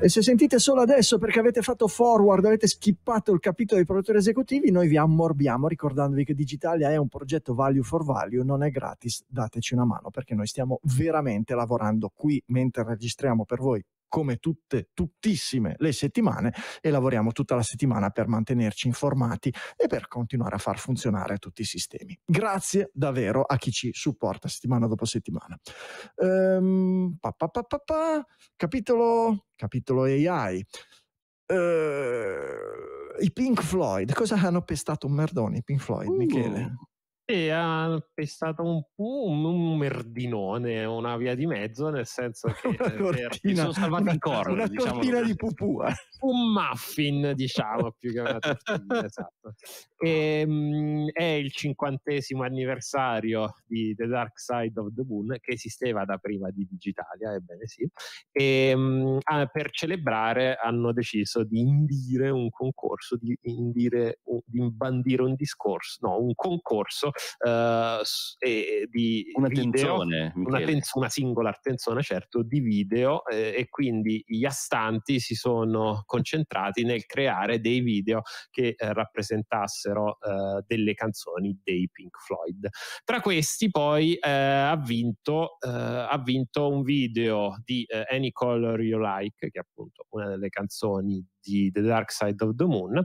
E se sentite solo adesso perché avete fatto forward, avete skippato il capitolo dei produttori esecutivi, noi vi ammorbiamo ricordandovi che Digitalia è un progetto value for value, non è gratis, dateci una mano perché noi stiamo veramente lavorando qui mentre registriamo per voi come tutte, tuttissime le settimane e lavoriamo tutta la settimana per mantenerci informati e per continuare a far funzionare tutti i sistemi. Grazie davvero a chi ci supporta settimana dopo settimana. Ehm, pa, pa, pa, capitolo, capitolo AI. Ehm, I Pink Floyd, cosa hanno pestato un merdone i Pink Floyd, uh. Michele? E ha pestato un po' un, un merdinone, una via di mezzo, nel senso che tortina, eh, si sono salvati i corni. Una diciamo, tortina di pupù. Un muffin, diciamo, più che una tortina, esatto. E, ehm, mh, è il cinquantesimo anniversario di The Dark Side of the Moon, che esisteva da prima di Digitalia, ebbene sì. E, ehm, mh, ah, per celebrare hanno deciso di indire un concorso, di, indire, di imbandire un discorso, no, un concorso eh, e di un'attenzione, tenzone, una, tenz- una, singola attenzione, certo di video eh, e quindi gli astanti si sono concentrati nel creare dei video che eh, rappresentassero eh, delle canzoni dei Pink Floyd. Tra questi poi eh, ha vinto, eh, ha, vinto, un video di Any Color You Like, che è appunto una delle canzoni di The Dark Side of the Moon,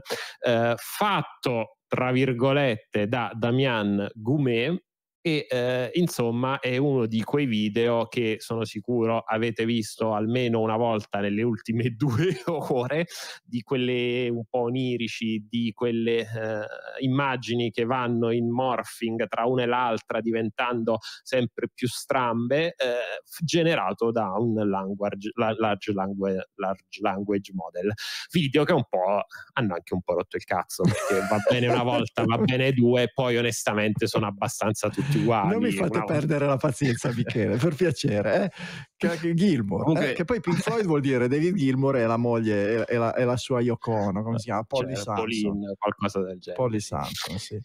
fatto tra virgolette, da Damian Goumet, e eh, insomma è uno di quei video che sono sicuro avete visto almeno una volta nelle ultime due ore di quelle un po' onirici di quelle eh, immagini che vanno in morphing tra una e l'altra diventando sempre più strambe eh, generato da un language, large, language, large language model video che un po' hanno anche un po' rotto il cazzo perché va bene una volta va bene due poi onestamente sono abbastanza tutti tutti uguali. Non mi fate una... perdere la pazienza, Michele, per piacere. Eh? Gilmore, okay. eh? che poi Pink Floyd vuol dire David Gilmore e la moglie e la, e la sua Yoko Ono, come si chiama? Cioè, Polly cioè, Pauline, qualcosa del genere. Polly Samson, sì.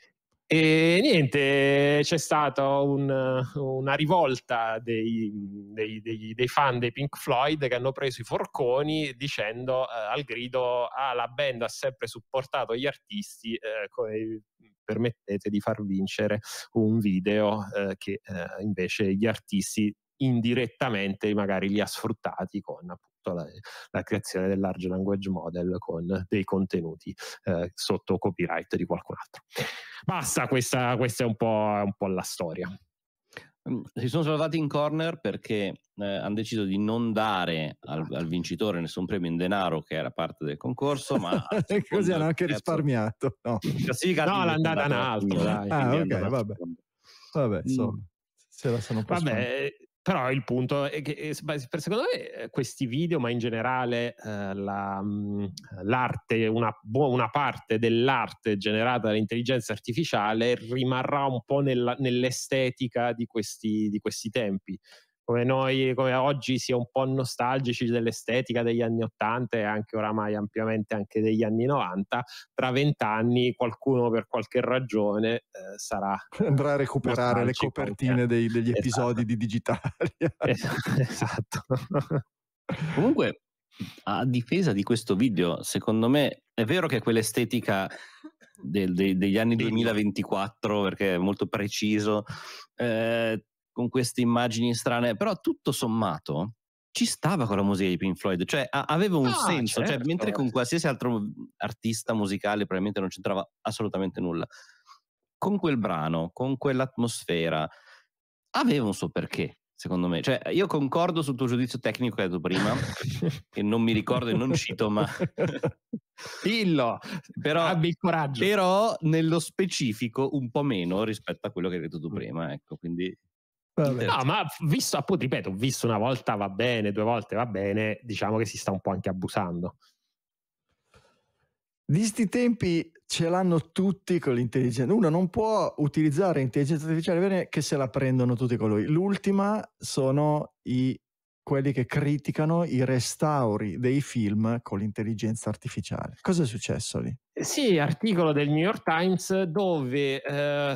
E niente, c'è stata un, una rivolta dei, dei, dei, dei, fan dei Pink Floyd che hanno preso i forconi dicendo eh, al grido ah, la band ha sempre supportato gli artisti eh, con, permettete di far vincere un video eh, che eh, invece gli artisti indirettamente magari li ha sfruttati con appunto la, la creazione del large language model con dei contenuti eh, sotto copyright di qualcun altro. Basta, questa, questa è un po', un po' la storia. Mhmm, si sono salvati in corner perché eh, hanno deciso di non dare al, ah. al, vincitore nessun premio in denaro che era parte del concorso, ma così hanno anche terzo, risparmiato. No, no andata in alto. Ah, ok, vabbè. Vabbè, mm. insomma, mm. se la sono passata. Vabbè, però il punto è che eh, secondo me eh, questi video, ma in generale eh, la, mm, l'arte, una, una, parte dell'arte generata dall'intelligenza artificiale rimarrà un po' nella, nell'estetica di questi, di questi tempi come noi, come oggi, sia un po' nostalgici dell'estetica degli anni 80 e anche oramai ampiamente anche degli anni 90, tra vent'anni qualcuno per qualche ragione eh, sarà... Andrà a recuperare le copertine eh. dei, degli esatto. episodi di Digitalia. Esatto, esatto. Comunque, a difesa di questo video, secondo me è vero che quell'estetica del, de, degli anni 2024, perché è molto preciso, eh, con queste immagini strane, però tutto sommato ci stava con la musica di Pink Floyd, cioè a- aveva un ah, senso, cioè certo. cioè, mentre con certo. qualsiasi altro artista musicale probabilmente non c'entrava assolutamente nulla. Con quel brano, con quell'atmosfera, aveva un suo perché, secondo me. Cioè, io concordo sul tuo giudizio tecnico che hai detto prima, che non mi ricordo e non cito, ma... Dillo! Però, Abbi il coraggio. Però, nello specifico, un po' meno rispetto a quello che hai detto tu mm. prima, ecco, quindi No, ma visto, appunto, ripeto, visto una volta va bene, due volte va bene, diciamo che si sta un po' anche abusando. Visti i tempi ce l'hanno tutti con l'intelligenza. Uno non può utilizzare l'intelligenza artificiale bene che se la prendono tutti con lui. L'ultima sono i, quelli che criticano i restauri dei film con l'intelligenza artificiale. Cosa è successo lì? Sì, articolo del New York Times dove, eh,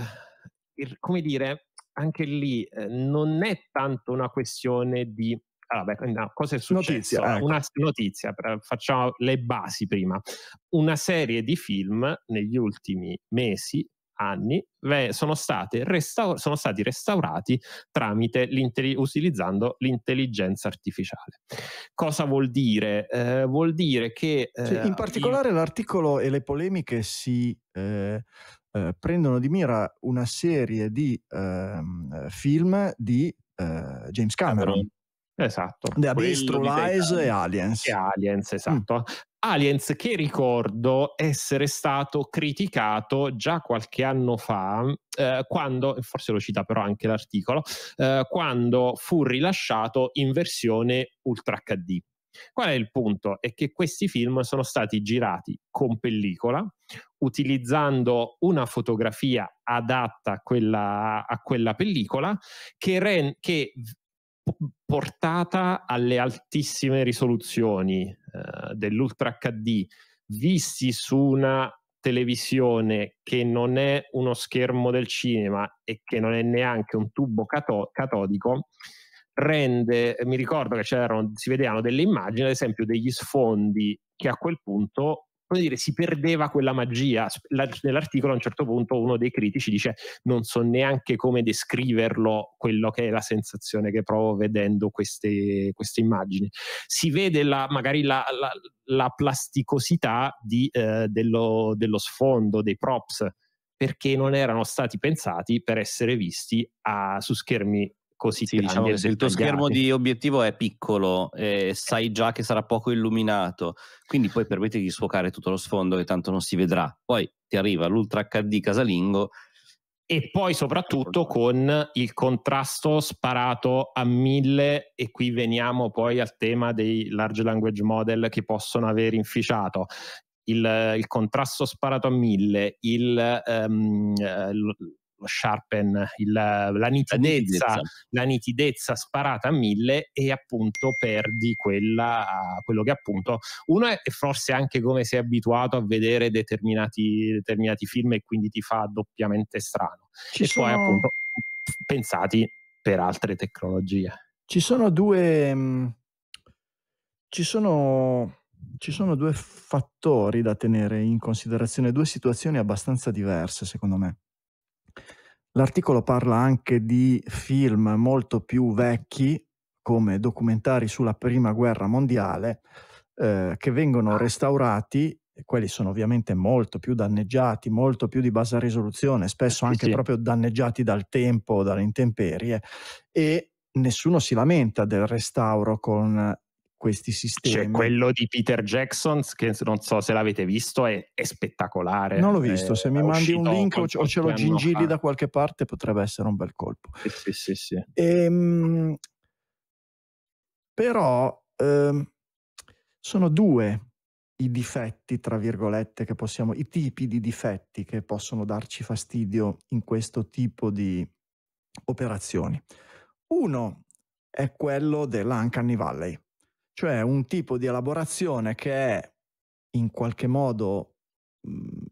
come dire, anche lì eh, non è tanto una questione di allora, beh, no, cosa è successo? Notizia, ecco. Una notizia, facciamo le basi prima. Una serie di film negli ultimi mesi, anni, sono, restaur- sono stati restaurati l'intelli- utilizzando l'intelligenza artificiale. Cosa vuol dire? Eh, vuol dire che... Eh, cioè, in particolare in... l'articolo e le polemiche si eh, eh, prendono di mira una serie di ehm, eh, film di eh, James Cameron. Esatto. The Abyss, True Lies e Aliens. E Aliens, mm. esatto. Mm. Aliens che ricordo essere stato criticato già qualche anno fa, eh, quando, forse lo cita però anche l'articolo, eh, quando fu rilasciato in versione Ultra HD. Qual è il punto? È che questi film sono stati girati con pellicola, utilizzando una fotografia adatta a quella, a quella pellicola che, ren- che portata alle altissime risoluzioni eh, dell'Ultra HD, visti su una televisione che non è uno schermo del cinema e che non è neanche un tubo cato- catodico, rende, mi ricordo che c'erano, si vedevano delle immagini, ad esempio degli sfondi che a quel punto come dire, si perdeva quella magia. nell'articolo a un certo punto uno dei critici dice non so neanche come descriverlo quello che è la sensazione che provo vedendo queste, queste immagini. Si vede la, magari la, la, la plasticosità di, eh, dello, dello sfondo, dei props, perché non erano stati pensati per essere visti a, ah, su schermi così sì, diciamo che se il tuo schermo di obiettivo è piccolo e eh, sai eh. già che sarà poco illuminato, quindi poi permetti di sfocare tutto lo sfondo che tanto non si vedrà. Poi ti arriva l'Ultra HD casalingo e poi soprattutto con il contrasto sparato a mille e qui veniamo poi al tema dei large language model che possono aver inficiato il, il contrasto sparato a mille il, um, lo sharpen, il, la, nitidezza, la, la, nitidezza, sparata a mille e appunto perdi quella, quello che appunto uno è forse anche come sei abituato a vedere determinati, determinati film e quindi ti fa doppiamente strano. Ci e sono... poi appunto pensati per altre tecnologie. Ci sono due... Mm, ci sono ci sono due fattori da tenere in considerazione, due situazioni abbastanza diverse secondo me. L'articolo parla anche di film molto più vecchi, come documentari sulla Prima Guerra Mondiale, eh, che vengono ah. restaurati quelli sono ovviamente molto più danneggiati, molto più di bassa risoluzione, spesso anche sì. proprio danneggiati dal tempo, dalle intemperie e nessuno si lamenta del restauro con questi sistemi. C'è quello di Peter Jackson, che non so se l'avete visto, è, è spettacolare. Non l'ho visto, è, eh, se mi mandi un link o, o ce lo gingilli da qualche parte potrebbe essere un bel colpo. Eh, sì, sì, sì. Ehm, però ehm, sono due i difetti, tra virgolette, che possiamo, i tipi di difetti che possono darci fastidio in questo tipo di operazioni. Uno è quello dell'Uncanny Valley cioè un tipo di elaborazione che è in qualche modo mh, mhmm,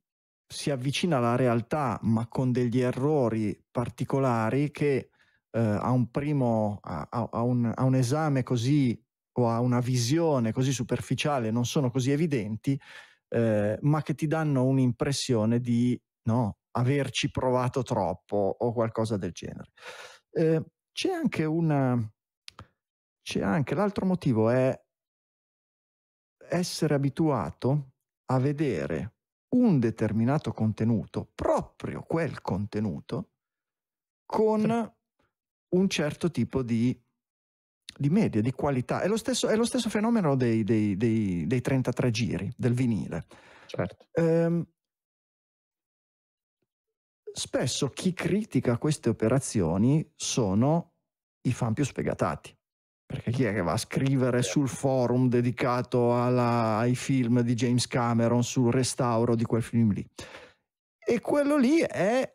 si avvicina alla realtà ma con degli errori particolari che eh, a un primo a, a, un, a un esame così o a una visione così superficiale non sono così evidenti eh, ma che ti danno un'impressione di no, averci provato troppo o qualcosa del genere. Eh, c'è anche una, c'è anche l'altro motivo è essere abituato a vedere un determinato contenuto, proprio quel contenuto, con un certo tipo di, di media, di qualità. È lo stesso, è lo stesso fenomeno dei, dei, dei, dei, 33 giri, del vinile. Certo. Ehm, spesso chi critica queste operazioni sono i fan più sfegatati. Perché chi è che va a scrivere sul forum dedicato alla, ai film di James Cameron sul restauro di quel film lì? E quello lì è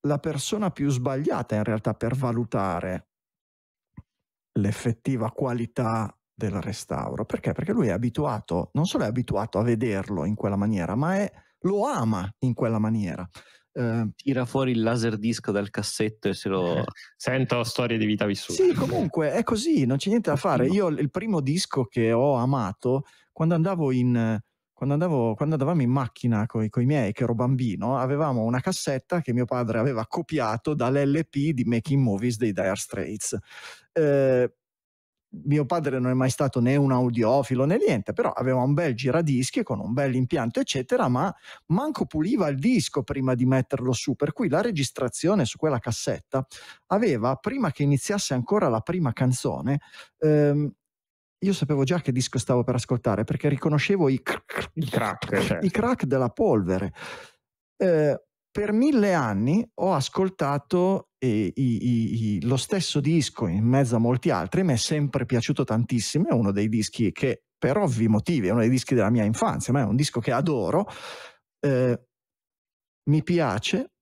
la persona più sbagliata in realtà per valutare l'effettiva qualità del restauro. Perché? Perché lui è abituato, non solo è abituato a vederlo in quella maniera, ma è, lo ama in quella maniera eh, tira fuori il laser disc dal cassetto e se lo... Eh, sento storie di vita vissuta. Sì, comunque è così, non c'è niente da fare. Io il primo disco che ho amato, quando andavo in... Quando, andavo, quando, andavamo in macchina con i miei, che ero bambino, avevamo una cassetta che mio padre aveva copiato dall'LP di Making Movies dei Dire Straits. Eh, mio padre non è mai stato né un audiofilo né niente, però aveva un bel giradischi con un bel impianto, eccetera, ma manco puliva il disco prima di metterlo su, per cui la registrazione su quella cassetta aveva, prima che iniziasse ancora la prima canzone, ehm, io sapevo già che disco stavo per ascoltare perché riconoscevo i, cr- I, crack, certo. i crack, della polvere. Eh, per mille anni ho ascoltato i, i, i, lo stesso disco in mezzo a molti altri mi è sempre piaciuto tantissimo, è uno dei dischi che per ovvi motivi è uno dei dischi della mia infanzia, ma è un disco che adoro, eh, mi piace,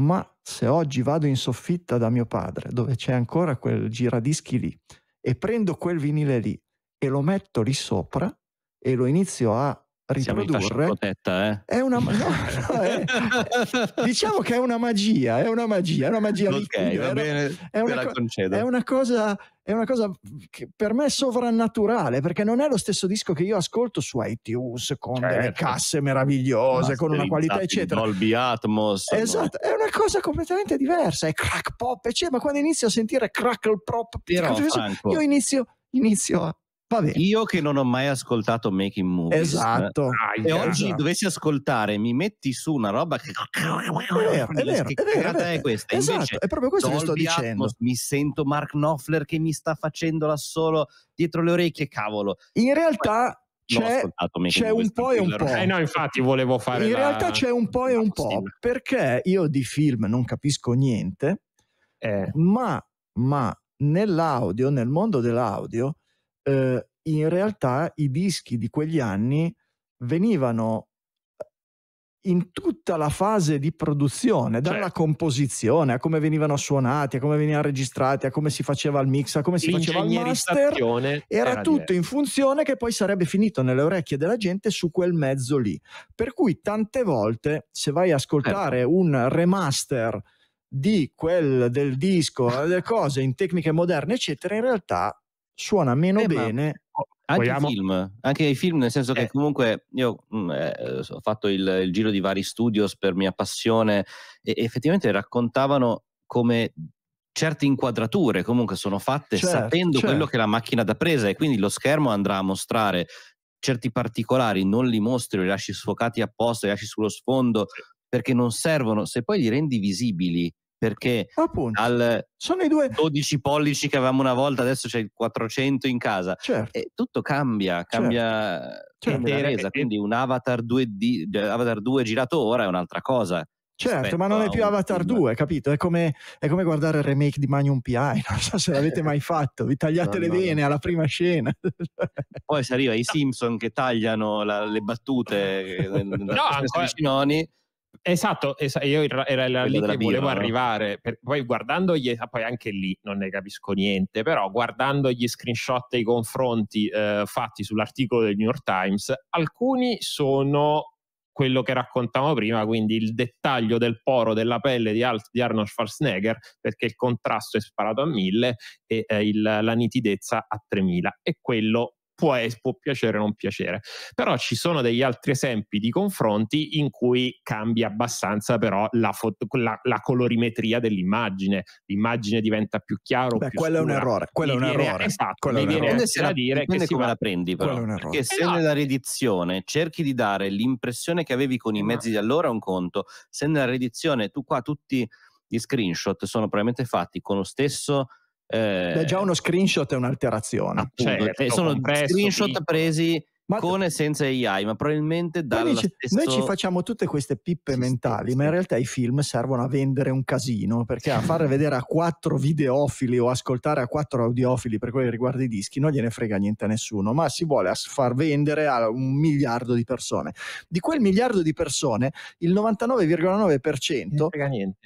ma se oggi vado in soffitta da mio padre, dove c'è ancora quel giradischi lì, e prendo quel vinile lì e lo metto lì sopra e lo inizio a riprodurre. Protetta, eh? È una no, no, è, diciamo che è una magia, è una magia, è una magia okay, va bene, è una, è una cosa è una cosa che per me è sovrannaturale perché non è lo stesso disco che io ascolto su iTunes con certo. delle casse meravigliose, con una qualità eccetera. Dolby Atmos. Esatto, no? è una cosa completamente diversa, è crack pop eccetera, ma quando inizio a sentire crackle pop, Però, cioè, cioè, io inizio, inizio a Vabbè. Io che non ho mai ascoltato Making Movies. Esatto. Eh, e oggi dovessi ascoltare, mi metti su una roba che... È vero, è vero. È, vero, è, questa. Esatto, Invece, è proprio questo Dolby che sto dicendo. Atmos, mi sento Mark Knopfler che mi sta facendo la solo dietro le orecchie, cavolo. In realtà... C'è, c'è un po' e un po'. Eh no, infatti volevo fare. In la... realtà c'è un po' e un po', perché io di film non capisco niente, eh. ma, ma nell'audio, nel mondo dell'audio, eh, in realtà i dischi di quegli anni venivano eh, in tutta la fase di produzione, dalla cioè, composizione a come venivano suonati, a come venivano registrati, a come si faceva il mix, a come si faceva il master, era, era tutto diverso. in funzione che poi sarebbe finito nelle orecchie della gente su quel mezzo lì. Per cui tante volte se vai a ascoltare eh. un remaster di quel del disco, eh, delle cose in tecniche moderne, eccetera, in realtà suona meno eh, bene. Anche vogliamo... i film, anche i film, nel senso eh. che comunque io mm, eh, eh ho fatto il, il, giro di vari studios per mia passione e effettivamente raccontavano come certe inquadrature comunque sono fatte certo, sapendo certo. quello che la macchina da presa e quindi lo schermo andrà a mostrare certi particolari, non li mostri, li lasci sfocati apposta, li lasci sullo sfondo perché non servono, se poi li rendi visibili perché Appunto. al sono i due 12 pollici che avevamo una volta adesso c'è il 400 in casa certo. e tutto cambia certo. cambia certo. la resa quindi un avatar 2D cioè, avatar 2 girato ora è un'altra cosa Certo, ma non è più Avatar 2, capito? È come, è come, guardare il remake di Magnum PI, non so se l'avete mai fatto, vi tagliate no, le vene no. alla prima scena. Poi si arriva ai Simpson che tagliano la, le battute eh, no, eh, ancora, Esatto, es- io era, era lì che volevo birra, arrivare. Per, poi guardando gli, ah, poi anche lì non ne capisco niente, però guardando gli screenshot e i confronti eh, fatti sull'articolo del New York Times, alcuni sono quello che raccontavamo prima, quindi il dettaglio del poro della pelle di, Alt, di Arnold Schwarzenegger, perché il contrasto è sparato a 1000 e eh, il, la nitidezza a 3000. E quello può, può piacere o non piacere. Però ci sono degli altri esempi di confronti in cui cambia abbastanza però la, foto, la, la colorimetria dell'immagine, l'immagine diventa più chiaro. Beh, più quello scura. è un errore, esatto, quello mi è un errore. Esatto, quello mi viene errore. da dire che si come va... la prendi però, perché esatto. se no. nella redizione cerchi di dare l'impressione che avevi con i mezzi di allora è un conto, se nella redizione tu qua tutti gli screenshot sono probabilmente fatti con lo stesso eh, Beh, già eh, uno screenshot è un'alterazione. Ah, appunto, cioè, eh, sono screenshot presi ma con e senza AI, ma probabilmente dalla dice, stesso... Noi ci facciamo tutte queste pippe sì, mentali, sì. ma in realtà i film servono a vendere un casino, perché a far vedere a quattro videofili o ascoltare a quattro audiofili per quello che riguarda i dischi non gliene frega niente a nessuno, ma si vuole far vendere a un miliardo di persone. Di quel miliardo di persone, il 99,9%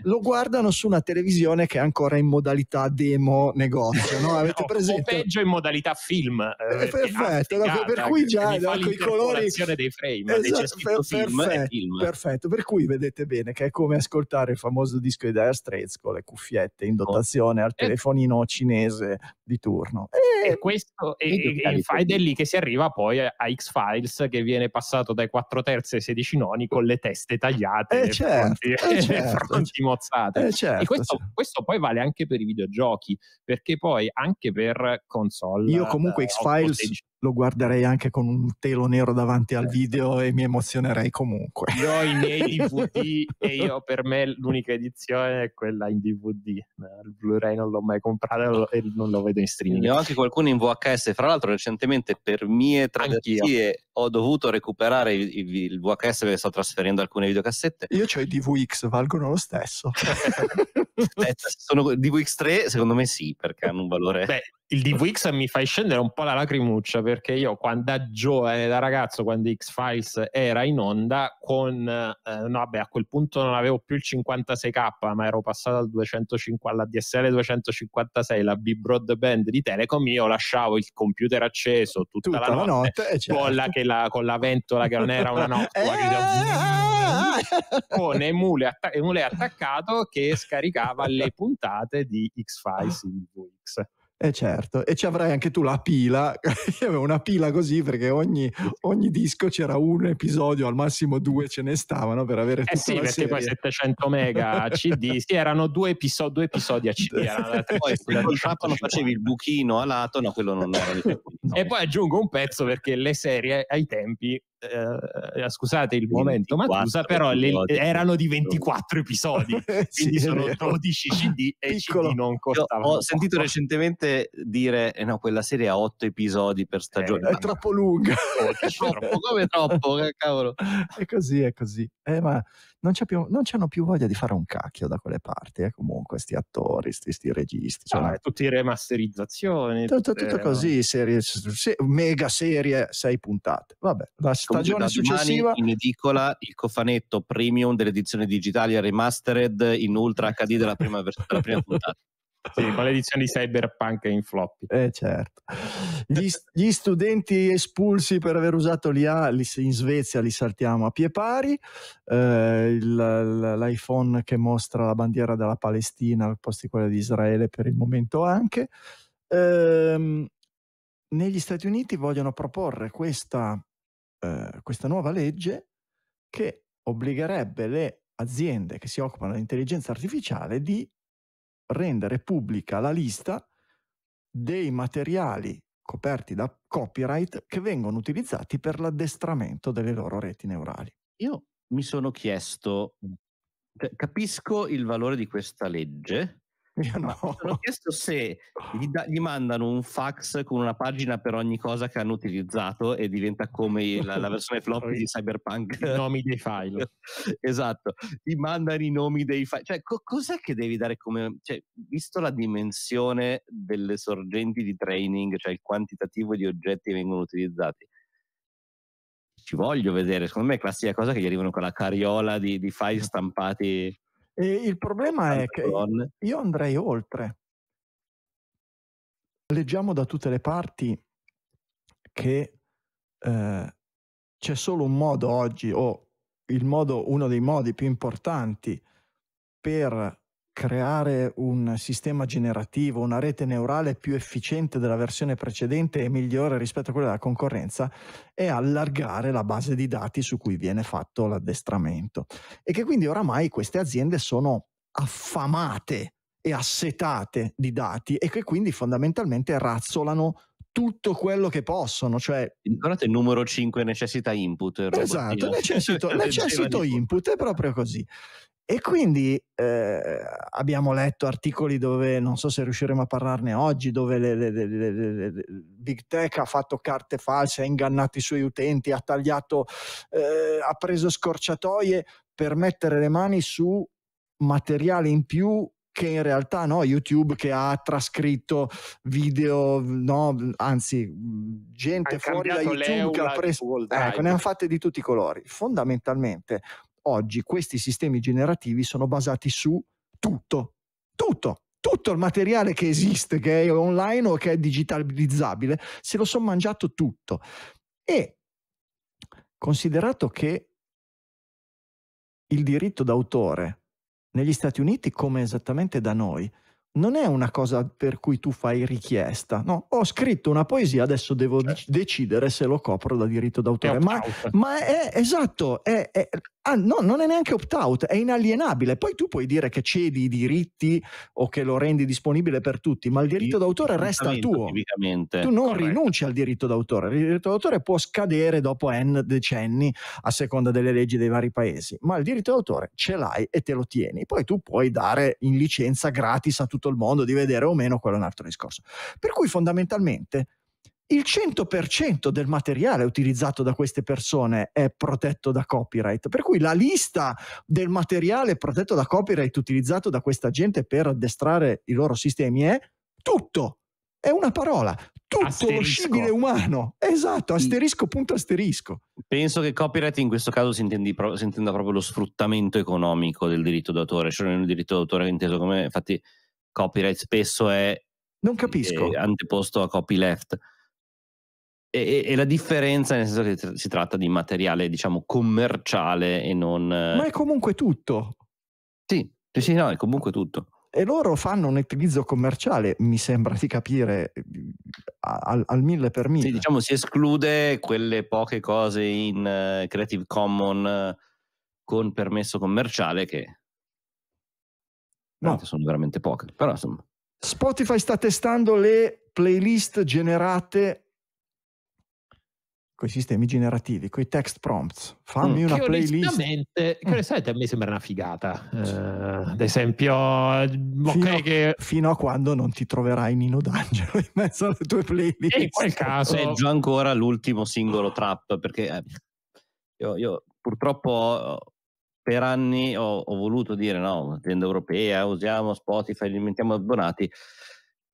lo guardano su una televisione che è ancora in modalità demo negozio, no? Avete no, presente? O peggio in modalità film. Eh, eh perfetto, per cui già ah, no, con i colori dei frame esatto, per, film, perfetto, film. perfetto per cui vedete bene che è come ascoltare il famoso disco di Dire Straits con le cuffiette in oh. dotazione oh. al telefonino eh. cinese di turno e, e questo è, e, ed è lì che si arriva poi a X-Files che viene passato dai 4 terzi ai 16 noni con le teste tagliate eh certo, fronti, eh certo, fronti mozzate eh certo, e questo, certo. questo poi vale anche per i videogiochi perché poi anche per console io comunque eh, X-Files lo guarderei anche con un telo nero davanti al certo. video e mi emozionerei comunque. Io ho i miei DVD e io per me l'unica edizione è quella in DVD. Il Blu-ray non l'ho mai comprato e non lo vedo in streaming. Ne ho anche qualcuno in VHS. Fra l'altro, recentemente per mie traversie ho dovuto recuperare il VHS perché sto trasferendo alcune videocassette. Io ho i DVX, valgono lo stesso. Eh, sono DVX3, secondo me sì, perché hanno un valore. Beh, il DVX mi fai scendere un po' la lacrimuccia perché io quando da giovane, da ragazzo, quando X-Files era in onda, con, eh, no vabbè a quel punto non avevo più il 56k ma ero passato al 250, alla DSL 256, la B-Broadband di Telecom, io lasciavo il computer acceso tutta, tutta la notte, la notte eh, certo. con, la, la, con, la, ventola che non era una notte, eh, eh, con emule, atta- emule attaccato che scaricava le puntate di X-Files in DVX eh certo, e ci avrai anche tu la pila, io avevo una pila così perché ogni, ogni, disco c'era un episodio, al massimo due ce ne stavano per avere eh tutta eh sì, perché serie. poi 700 mega CD, sì erano due, episo- due episodi a CD, erano, poi col trapano facevi il buchino a lato, no quello non era. e poi aggiungo un pezzo perché le serie ai tempi eh, eh, scusate il momento ma Matusa, però le, erano di 24 episodi, sì, quindi sono 12 CD e Piccolo. CD non costavano. ho sentito recentemente dire, eh no, quella serie ha 8 episodi per eh, stagione. Eh, è troppo lunga. Oh, troppo, come troppo, cavolo. È così, è così. Eh, ma non, più, non c'hanno più voglia di fare un cacchio da quelle parti, eh, comunque, questi attori, questi registi. Cioè, ah, tutte remasterizzazioni. Tutto, tutte, tutto così, serie, se, mega serie, sei puntate. Vabbè, la stagione successiva... In edicola il cofanetto premium dell'edizione digitale remastered in Ultra HD della prima, della prima puntata. Sì, maledizione di cyberpunk in floppy. Eh certo. Gli, gli studenti espulsi per aver usato l'IA li, in Svezia li saltiamo a pie pari, eh, l'iPhone che mostra la bandiera della Palestina al posto di quella di Israele per il momento anche. Eh, negli Stati Uniti vogliono proporre questa, eh, questa nuova legge che obbligherebbe le aziende che si occupano di intelligenza artificiale di rendere pubblica la lista dei materiali coperti da copyright che vengono utilizzati per l'addestramento delle loro reti neurali. Io mi sono chiesto, cioè, capisco il valore di questa legge, no. Mi sono chiesto se gli, da, gli, mandano un fax con una pagina per ogni cosa che hanno utilizzato e diventa come la, la versione floppy di Cyberpunk. I nomi dei file. esatto, gli mandano i nomi dei file. Cioè, co- cos'è che devi dare come... Cioè, visto la dimensione delle sorgenti di training, cioè il quantitativo di oggetti che vengono utilizzati, ci voglio vedere. Secondo me è classica cosa che gli arrivano con la cariola di, di file stampati e il problema è che io andrei oltre. Leggiamo da tutte le parti che eh, c'è solo un modo oggi, o modo, uno dei modi più importanti per creare un sistema generativo, una rete neurale più efficiente della versione precedente e migliore rispetto a quella della concorrenza e allargare la base di dati su cui viene fatto l'addestramento. E che quindi oramai queste aziende sono affamate e assetate di dati e che quindi fondamentalmente razzolano tutto quello che possono. Cioè... Guardate il numero 5 necessita input. Esatto, necessito, necessito input, è proprio così. E quindi eh, abbiamo letto articoli dove, non so se riusciremo a parlarne oggi, dove le, le, le, le Big Tech ha fatto carte false, ha ingannato i suoi utenti, ha tagliato, eh, ha preso scorciatoie per mettere le mani su materiale in più che in realtà no, YouTube che ha trascritto video, no, anzi gente ha fuori da YouTube che ha preso... Ecco, ne hanno fatte di tutti i colori. Fondamentalmente oggi questi sistemi generativi sono basati su tutto, tutto, tutto il materiale che esiste, che è online o che è digitalizzabile, se lo sono mangiato tutto. E considerato che il diritto d'autore negli Stati Uniti, come esattamente da noi, non è una cosa per cui tu fai richiesta. No, ho scritto una poesia, adesso devo certo. decidere se lo copro da diritto d'autore. Ma, ma, è esatto, è, è, ah, no, non è neanche opt-out, è inalienabile. Poi tu puoi dire che cedi i diritti o che lo rendi disponibile per tutti, ma il diritto d'autore resta tuo. Tu non Corretto. rinunci al diritto d'autore. Il diritto d'autore può scadere dopo N decenni a seconda delle leggi dei vari paesi, ma il diritto d'autore ce l'hai e te lo tieni. Poi tu puoi dare in licenza gratis a tutto tutto il mondo di vedere o meno, quello è un altro discorso. Per cui fondamentalmente il 100% del materiale utilizzato da queste persone è protetto da copyright, per cui la lista del materiale protetto da copyright utilizzato da questa gente per addestrare i loro sistemi è tutto. È una parola, tutto asterisco. lo scibile umano. Esatto, asterisco punto asterisco. Penso che copyright in questo caso si, intendi, si intenda proprio lo sfruttamento economico del diritto d'autore, cioè non il diritto d'autore inteso come infatti copyright spesso è non capisco. È eh, anteposto a copyleft. E, e, e, la differenza nel senso che tr- si tratta di materiale, diciamo, commerciale e non... Ma è comunque tutto. Sì, sì, sì, no, è comunque tutto. E loro fanno un utilizzo commerciale, mi sembra di capire, al, al mille per mille. Sì, diciamo, si esclude quelle poche cose in uh, Creative Commons uh, con permesso commerciale che No. Sono veramente poche, però insomma. Spotify sta testando le playlist generate con i sistemi generativi, con i text prompts. Fammi mm. una che playlist. Onestamente, mm. a me sembra una figata. Uh, ad esempio, eh, fino, okay che... fino, a quando non ti troverai Nino D'Angelo in mezzo alle tue playlist. E in quel caso. Peggio ancora l'ultimo singolo trap, perché eh, io, io, purtroppo per anni ho, ho voluto dire no, azienda europea, usiamo Spotify, diventiamo abbonati,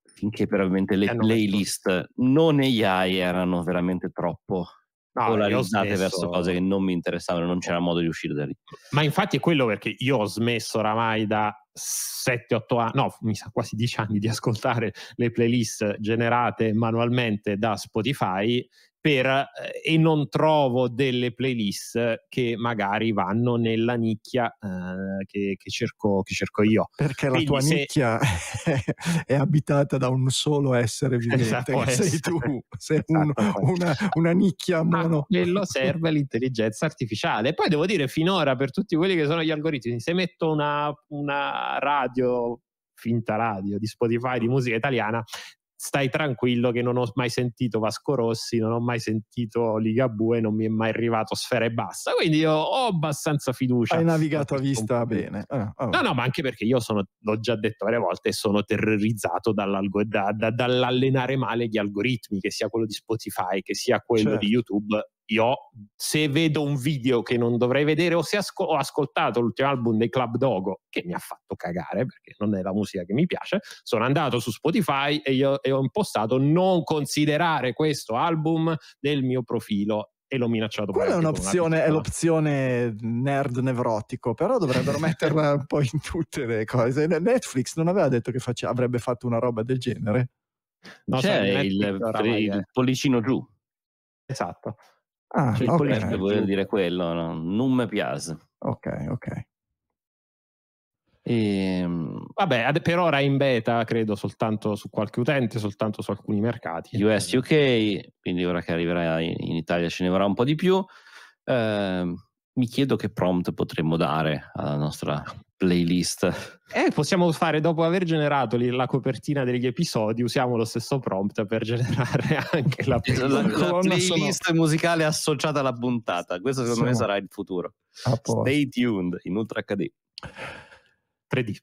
finché veramente le eh, playlist messo. non AI erano veramente troppo No, polarizzate verso cose che non mi interessavano, non c'era modo di uscire da lì. Ma infatti è quello perché io ho smesso oramai da 7-8 anni, no, mi sa quasi 10 anni di ascoltare le playlist generate manualmente da Spotify per, eh, e non trovo delle playlist che magari vanno nella nicchia eh, che, che, cerco, che, cerco, io. Perché Quindi la tua se... nicchia è abitata da un solo essere vivente, esatto, sei essere. tu, sei esatto. un, esatto. una, una, nicchia mono. Ma quello serve l'intelligenza artificiale. E poi devo dire, finora per tutti quelli che sono gli algoritmi, se metto una, una radio finta radio di Spotify di musica italiana stai tranquillo che non ho mai sentito Vasco Rossi, non ho mai sentito Ligabue, non mi è mai arrivato Sfera e Basta, quindi io ho, abbastanza fiducia. Hai navigato a vista punto. bene. Ah, ah, no, no, ma anche perché io sono, l'ho già detto varie volte, sono terrorizzato da, dall'allenare male gli algoritmi, che sia quello di Spotify, che sia quello certo. di YouTube, io se vedo un video che non dovrei vedere o se asco- ho ascoltato l'ultimo album dei Club Dogo che mi ha fatto cagare perché non è la musica che mi piace, sono andato su Spotify e, io, e ho impostato non considerare questo album nel mio profilo e l'ho minacciato. Quella è un'opzione, è l'opzione nerd nevrotico, però dovrebbero metterla un po' in tutte le cose. Netflix non aveva detto che face- avrebbe fatto una roba del genere. No, C'è sai, il, il, il pollicino giù. Esatto. Ah, cioè, okay. il voleva dire quello, no? non mi piace. Ok, ok. E, ehm, vabbè, per ora è in beta, credo, soltanto su qualche utente, soltanto su alcuni mercati. US, UK, quindi ora che arriverà in Italia ce ne vorrà un po' di più. Eh, mi chiedo che prompt potremmo dare alla nostra playlist. Eh, possiamo fare, dopo aver generato la copertina degli episodi, usiamo lo stesso prompt per generare anche la, la, la, la playlist sono... musicale associata alla puntata. Questo secondo sono... me sarà il futuro. Stay tuned in Ultra HD. 3D.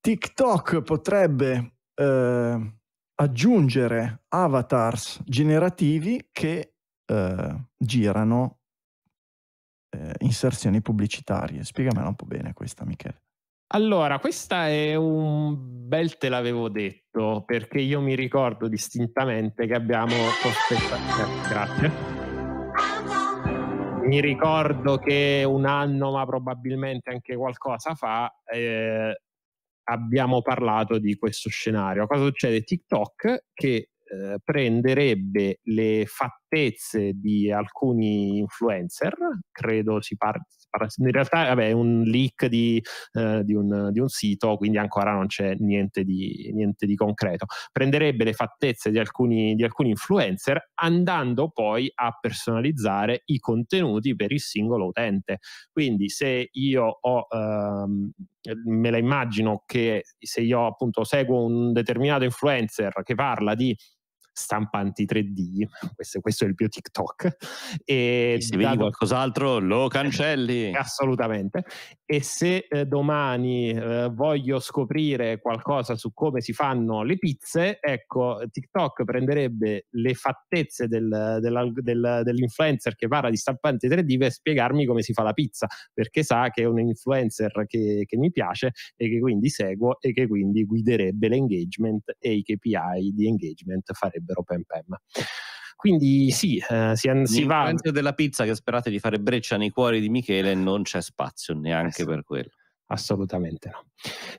TikTok potrebbe eh, aggiungere avatars generativi che eh, girano eh, inserzioni pubblicitarie. Spiegamela un po' bene questa, Michele. Allora, questa è un bel te l'avevo detto, perché io mi ricordo distintamente che abbiamo prospettato. Eh, grazie. Mi ricordo che un anno, ma probabilmente anche qualcosa fa, eh, abbiamo parlato di questo scenario. Cosa succede? TikTok che eh, prenderebbe le fatture certezze di alcuni influencer, credo si parli, in realtà vabbè, è un leak di, eh, di, un, di, un, sito, quindi ancora non c'è niente di, niente di concreto. Prenderebbe le fattezze di alcuni, di alcuni, influencer andando poi a personalizzare i contenuti per il singolo utente. Quindi se io ho... Ehm, me la immagino che se io appunto seguo un determinato influencer che parla di stampanti 3D, questo, questo è il mio TikTok. E, e se vedi qualcos'altro lo cancelli. Assolutamente. E se eh, domani eh, voglio scoprire qualcosa su come si fanno le pizze, ecco, TikTok prenderebbe le fattezze del, del, del, dell'influencer che parla di stampanti 3D per spiegarmi come si fa la pizza, perché sa che è un influencer che, che mi piace e che quindi seguo e che quindi guiderebbe l'engagement e i KPI di engagement farebbero sarebbero Pem Pem. Quindi sì, eh, si, si va. Nel della pizza che sperate di fare breccia nei cuori di Michele eh. non c'è spazio neanche eh per quello. Assolutamente no.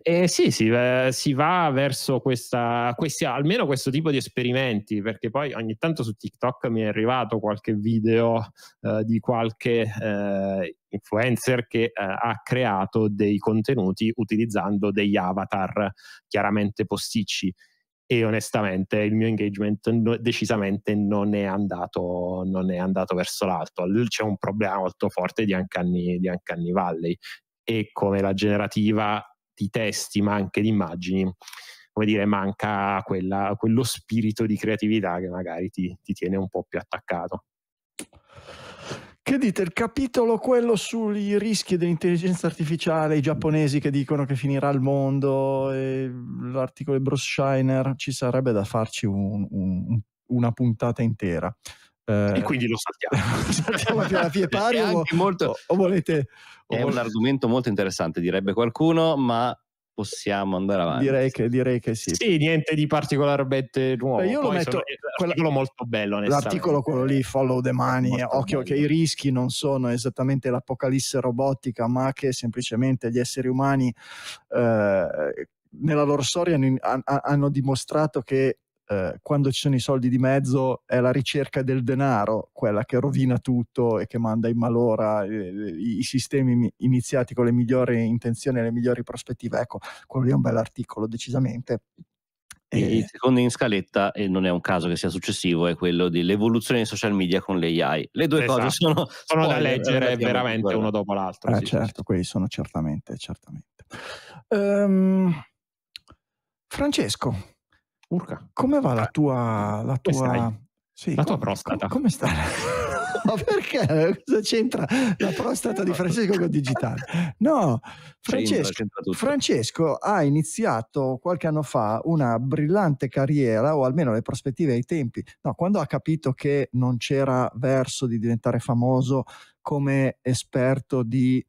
E sì, sì eh, si va verso questa, questi, almeno questo tipo di esperimenti, perché poi ogni tanto su TikTok mi è arrivato qualche video eh, di qualche eh, influencer che eh, ha creato dei contenuti utilizzando degli avatar chiaramente posticci e onestamente il mio engagement no, decisamente non è, andato, non è andato verso l'alto. C'è un problema molto forte di Uncanny, di Uncanny Valley e come la generativa di testi ma anche di immagini come dire, manca quella, quello spirito di creatività che magari ti, ti, tiene un po' più attaccato. Che dite il capitolo quello sui rischi dell'intelligenza artificiale, i giapponesi che dicono che finirà il mondo, e l'articolo di Bruce Shiner, ci sarebbe da farci un, un, una puntata intera. Eh, e quindi lo saltiamo. saltiamo più alla fine pari o, molto, o volete... O è volete... un argomento molto interessante, direbbe qualcuno, ma possiamo andare avanti. Direi che, direi che sì. Sì, niente di particolarmente nuovo. Beh, io Poi lo metto. L'articolo molto bello. L'articolo quello lì, follow the money. Molto occhio bello. che i rischi non sono esattamente l'apocalisse robotica, ma che semplicemente gli esseri umani. Eh, nella loro storia hanno, hanno dimostrato che eh, quando ci sono i soldi di mezzo è la ricerca del denaro quella che rovina tutto e che manda in malora eh, i sistemi iniziati con le migliori intenzioni e le migliori prospettive. Ecco, quello lì è un bell'articolo, decisamente. E... Eh. Il secondo in scaletta, e non è un caso che sia successivo, è quello dell'evoluzione dei social media con l'AI. Le due esatto. cose sono, sono da leggere veramente guarda. uno dopo l'altro. Eh, sì, certo, sì. quelli sono certamente, certamente. Um, Francesco, Urca. Come va la eh, tua... La tua... Sì, la tua com- prostata. come sta? Ma perché? Cosa c'entra la prostata di Francesco con digitale? No, Francesco, c'entra, c'entra Francesco, ha iniziato qualche anno fa una brillante carriera, o almeno le prospettive ai tempi, no, quando ha capito che non c'era verso di diventare famoso come esperto di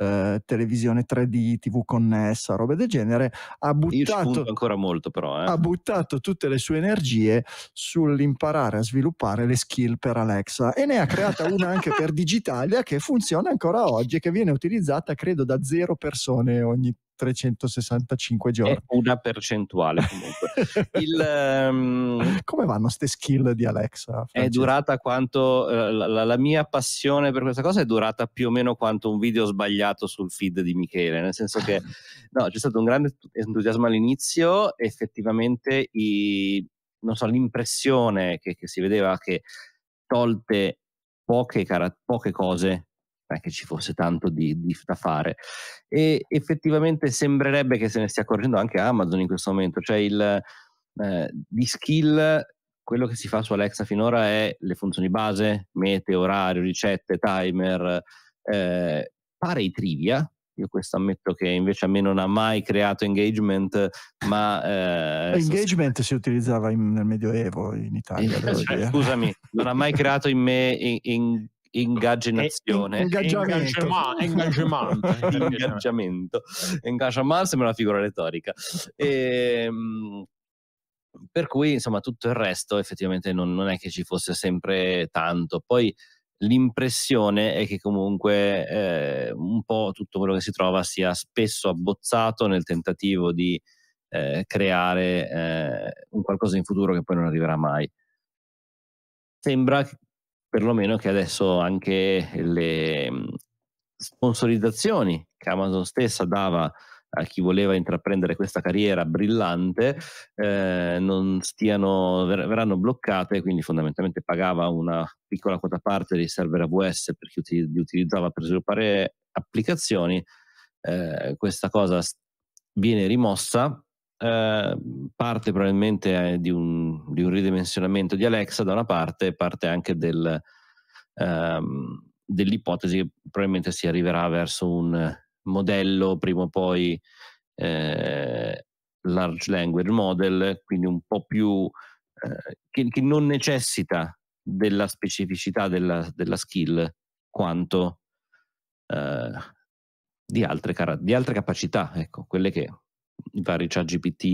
eh, televisione 3D, TV connessa, roba del genere, ha buttato, ancora molto però, eh. ha buttato tutte le sue energie sull'imparare a sviluppare le skill per Alexa e ne ha creata una anche per Digitalia che funziona ancora oggi e che viene utilizzata credo da zero persone ogni tanto. 365 giorni. È una percentuale comunque. Il, um, Come vanno queste skill di Alexa? Francesco? È durata quanto eh, la, la, mia passione per questa cosa è durata più o meno quanto un video sbagliato sul feed di Michele, nel senso che no, c'è stato un grande entusiasmo all'inizio, effettivamente i, so, l'impressione che, che si vedeva che tolte Poche, poche, cose eh, che ci fosse tanto di, di, da fare. E effettivamente sembrerebbe che se ne stia accorgendo anche Amazon in questo momento, cioè il, eh, di skill quello che si fa su Alexa finora è le funzioni base, mete, orario, ricette, timer, eh, pare i trivia, io questo ammetto che invece a me non ha mai creato engagement, ma... Eh, engagement so, si utilizzava in, nel Medioevo in Italia. Eh, cioè, scusami, non ha mai creato in me in, in, ingaggenazione eh, ingaggiamento ingaggiamento engaggiamento sembra una figura retorica e, ehm, per cui insomma tutto il resto effettivamente non, non, è che ci fosse sempre tanto poi l'impressione è che comunque eh, un po' tutto quello che si trova sia spesso abbozzato nel tentativo di eh, creare eh, un qualcosa in futuro che poi non arriverà mai sembra perlomeno che adesso anche le mm, sponsorizzazioni che Amazon stessa dava a chi voleva intraprendere questa carriera brillante eh, non stiano, ver- verranno bloccate, quindi fondamentalmente pagava una piccola quota parte dei server AWS per chi uti- li utilizzava per sviluppare applicazioni. Eh, questa cosa viene rimossa Ehm, parte probabilmente eh, di, un, di, un, ridimensionamento di Alexa da una parte e parte anche del, um, dell'ipotesi che probabilmente si arriverà verso un modello prima o poi eh, large language model, quindi un po' più eh, che, che, non necessita della specificità della, della skill quanto eh, di altre, di altre capacità, ecco, quelle che i vari chat GPT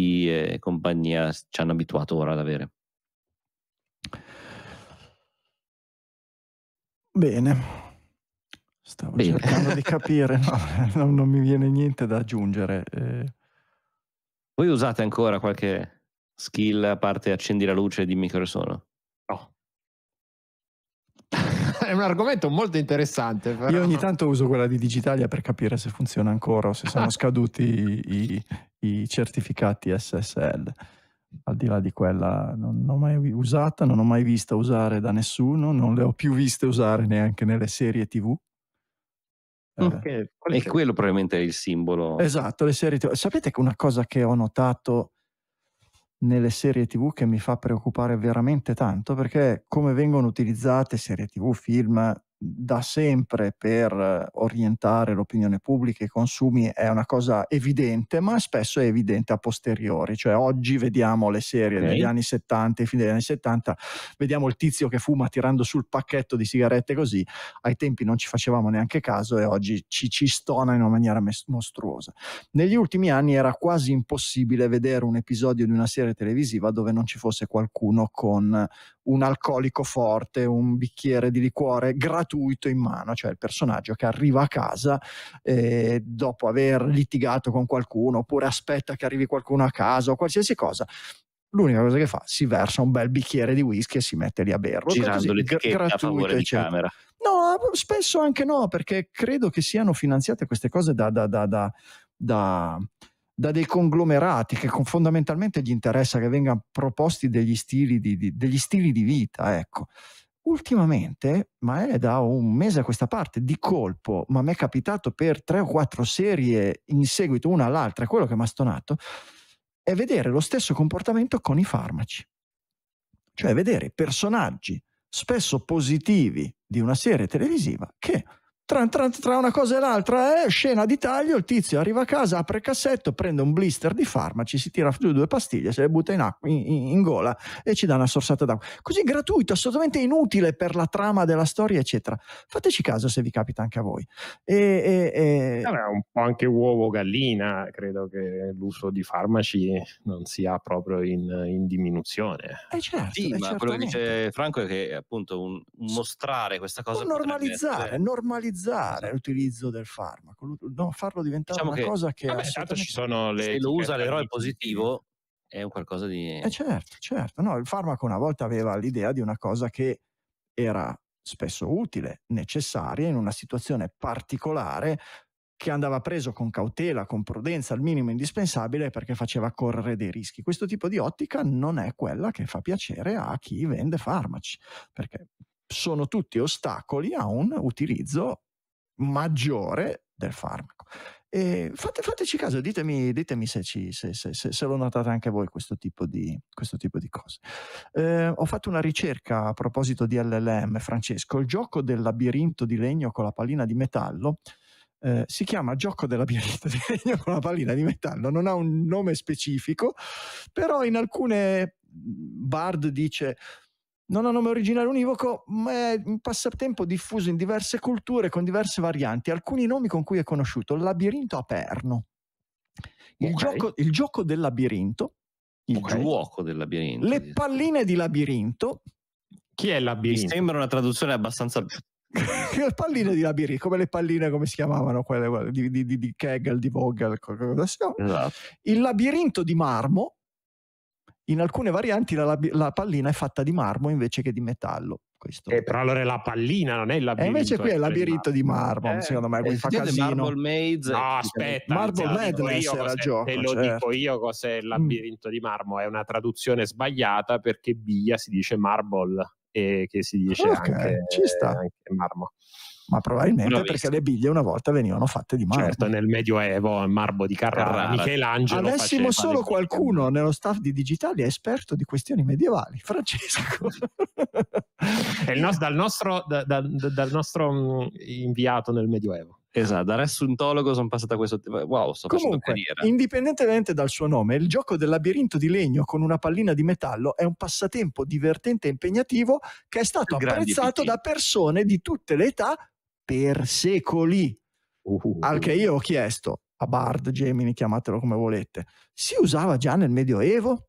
e compagnia ci hanno abituato ora ad avere. Bene. Stavo Bene. cercando di capire, no, non mi viene niente da aggiungere. Eh. Voi usate ancora qualche skill a parte accendi la luce e dimmi che ore sono? è un argomento molto interessante. Però. Io ogni tanto uso quella di Digitalia per capire se funziona ancora o se sono ah. scaduti i, i, certificati SSL al di là di quella non l'ho mai usata, non l'ho mai vista usare da nessuno, non le ho più viste usare neanche nelle serie tv. Eh, okay. Eh, e quello probabilmente è il simbolo. Esatto, le serie tv. Sapete che una cosa che ho notato nelle serie tv che mi fa preoccupare veramente tanto perché come vengono utilizzate serie tv, film, da sempre per orientare l'opinione pubblica e i consumi è una cosa evidente, ma spesso è evidente a posteriori, cioè oggi vediamo le serie okay. degli anni 70 e fine degli anni 70, vediamo il tizio che fuma tirando sul pacchetto di sigarette così, ai tempi non ci facevamo neanche caso e oggi ci, ci stona in una maniera mostruosa. Negli ultimi anni era quasi impossibile vedere un episodio di una serie televisiva dove non ci fosse qualcuno con un alcolico forte, un bicchiere di liquore gratuito gratuito in mano, cioè il personaggio che arriva a casa eh, dopo aver litigato con qualcuno oppure aspetta che arrivi qualcuno a casa o qualsiasi cosa l'unica cosa che fa si versa un bel bicchiere di whisky e si mette lì a berlo cioè, girando così, l'etichetta gratuito, a favore eccetera. di camera no spesso anche no perché credo che siano finanziate queste cose da, da, da, da dei conglomerati che fondamentalmente gli interessa che vengano proposti degli stili di, di, degli stili di vita ecco Ultimamente, ma è da un mese a questa parte, di colpo, ma mi è capitato per tre o quattro serie in seguito, una all'altra, quello che mi ha stonato, è vedere lo stesso comportamento con i farmaci. Cioè vedere personaggi spesso positivi di una serie televisiva che tra, tra, tra, una cosa e l'altra è eh, scena di taglio, il tizio arriva a casa, apre il cassetto, prende un blister di farmaci, si tira giù due pastiglie, se le butta in, acqua, in, in, gola e ci dà una sorsata d'acqua. Così gratuito, assolutamente inutile per la trama della storia, eccetera. Fateci caso se vi capita anche a voi. E, e, e... Allora, un po' anche uovo gallina, credo che l'uso di farmaci non sia proprio in, in diminuzione. Eh certo, sì, eh, ma certamente. quello che dice Franco è che appunto un, un mostrare questa cosa... normalizzare, normalizzare normalizzare l'utilizzo del farmaco, no, farlo diventare diciamo una che, cosa che... Vabbè, eh tanto ci sono le... Se lo usa l'eroe positivo è un qualcosa di... Eh certo, certo, no, il farmaco una volta aveva l'idea di una cosa che era spesso utile, necessaria in una situazione particolare che andava preso con cautela, con prudenza, al minimo indispensabile perché faceva correre dei rischi. Questo tipo di ottica non è quella che fa piacere a chi vende farmaci, perché sono tutti ostacoli a un utilizzo maggiore del farmaco. Fate, fateci caso, ditemi, ditemi se, ci, se, se, se, lo notate anche voi questo tipo di, questo tipo di cose. Eh, ho fatto una ricerca a proposito di LLM, Francesco, il gioco del labirinto di legno con la pallina di metallo. Eh, si chiama gioco del labirinto di legno con la pallina di metallo, non ha un nome specifico, però in alcune Bard dice non ha nome originale univoco, ma è un passatempo diffuso in diverse culture con diverse varianti. Alcuni nomi con cui è conosciuto: Labirinto Aperno, il, okay. gioco, il gioco, del labirinto, il okay. gioco del labirinto, le palline di labirinto. Chi è il labirinto? Mi sembra una traduzione abbastanza le palline di labirinto, come le palline, come si chiamavano quelle di, di, di, di Kegel, di Vogel, qualcosa. Esatto. Il labirinto di marmo, in alcune varianti la, lab- la pallina è fatta di marmo invece che di metallo. Questo. Eh, però allora è la pallina, non è il eh, labirinto. E invece qui è il eh, labirinto di marmo, eh, secondo me, qui fa casino. Marble Maze. No, aspetta. Marble Madness era cos'è, gioco. Te lo certo. dico io cos'è il mm. labirinto mm. di marmo, è una traduzione sbagliata perché Biglia si dice marble e che si dice okay, anche, ci sta. anche marmo ma probabilmente perché le biglie una volta venivano fatte di marmo. Certo, nel Medioevo, il marmo di Carrara, Michelangelo. Avessimo solo qualcuno nello staff di Digitali esperto di questioni medievali, Francesco. nos- dal, nostro, da, da, dal nostro mm, inviato nel Medioevo. Esatto, da ressuntologo sono passato a questo wow, sto Comunque, indipendentemente dal suo nome, il gioco del labirinto di legno con una pallina di metallo è un passatempo divertente e impegnativo che è stato apprezzato picchi. da persone di tutte le età per secoli. Uh-huh. Al che io ho chiesto a Bard, Gemini, chiamatelo come volete, si usava già nel Medioevo?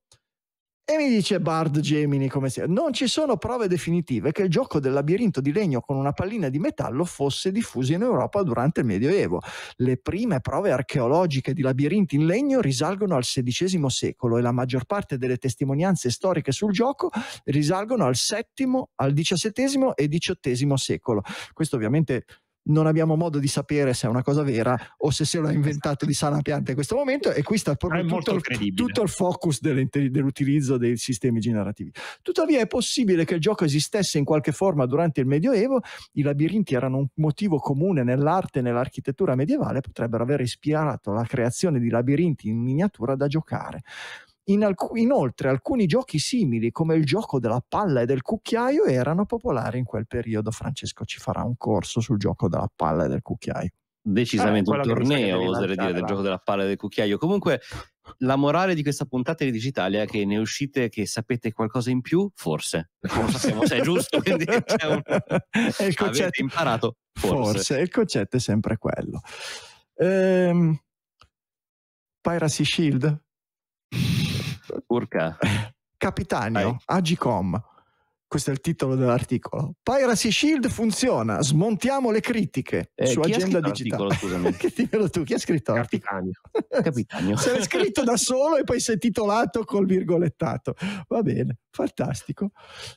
E mi dice Bard Gemini come sia. Non ci sono prove definitive che il gioco del labirinto di legno con una pallina di metallo fosse diffuso in Europa durante il Medioevo. Le prime prove archeologiche di labirinti in legno risalgono al XVI secolo e la maggior parte delle testimonianze storiche sul gioco risalgono al VII, al XVII e XVIII secolo. Questo ovviamente non abbiamo modo di sapere se è una cosa vera o se se l'ha esatto. inventato di sana pianta in questo momento e qui sta ah, proprio tutto il, tutto il, focus dell'utilizzo dei sistemi generativi. Tuttavia è possibile che il gioco esistesse in qualche forma durante il Medioevo, i labirinti erano un motivo comune nell'arte e nell'architettura medievale, potrebbero aver ispirato la creazione di labirinti in miniatura da giocare alc- inoltre alcuni giochi simili come il gioco della palla e del cucchiaio erano popolari in quel periodo. Francesco ci farà un corso sul gioco della palla e del cucchiaio. Decisamente eh, un torneo, oserei dire, del gioco della palla e del cucchiaio. Comunque, la morale di questa puntata di Digitalia è che ne uscite che sapete qualcosa in più, forse. Non sappiamo se è giusto, quindi c'è un... il concetto... avete imparato, forse. forse. Il concetto è sempre quello. Ehm... Piracy Shield? Urca. Capitanio, Vai. Agicom. Questo è il titolo dell'articolo. Piracy Shield funziona, smontiamo le critiche eh, su agenda digitale. Scusami. che dimmelo tu, chi ha scritto? Capitanio. Capitanio. Se l'è scritto da solo e poi si è titolato col virgolettato. Va bene, fantastico.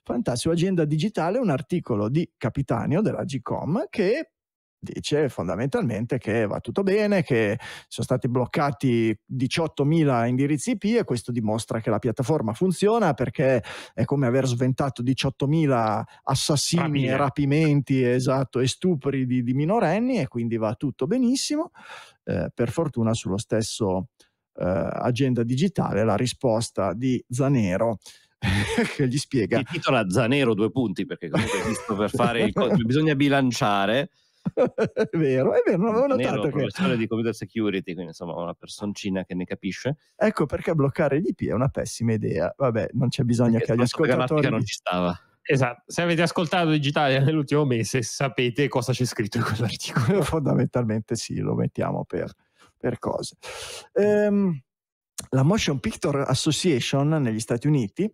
Fantastico. Agenda digitale, un articolo di Capitanio della Gcom che dice fondamentalmente che va tutto bene, che sono stati bloccati 18.000 indirizzi IP e questo dimostra che la piattaforma funziona perché è come aver sventato 18.000 assassini, e rapimenti esatto, e stupri di, di, minorenni e quindi va tutto benissimo. Eh, per fortuna sullo stesso eh, agenda digitale la risposta di Zanero che gli spiega. Si titolo Zanero due punti perché comunque visto per fare il... bisogna bilanciare è vero, è vero, non avevo notato. Nero, che... professore di computer security, quindi insomma una personcina che ne capisce. Ecco perché bloccare l'IP è una pessima idea. Vabbè, non c'è bisogno perché che agli ascoltatori... non ci stava. Esatto, se avete ascoltato Digitalia nell'ultimo mese sapete cosa c'è scritto in quell'articolo. Fondamentalmente sì, lo mettiamo per, per cose. Mm. Ehm, la Motion Picture Association negli Stati Uniti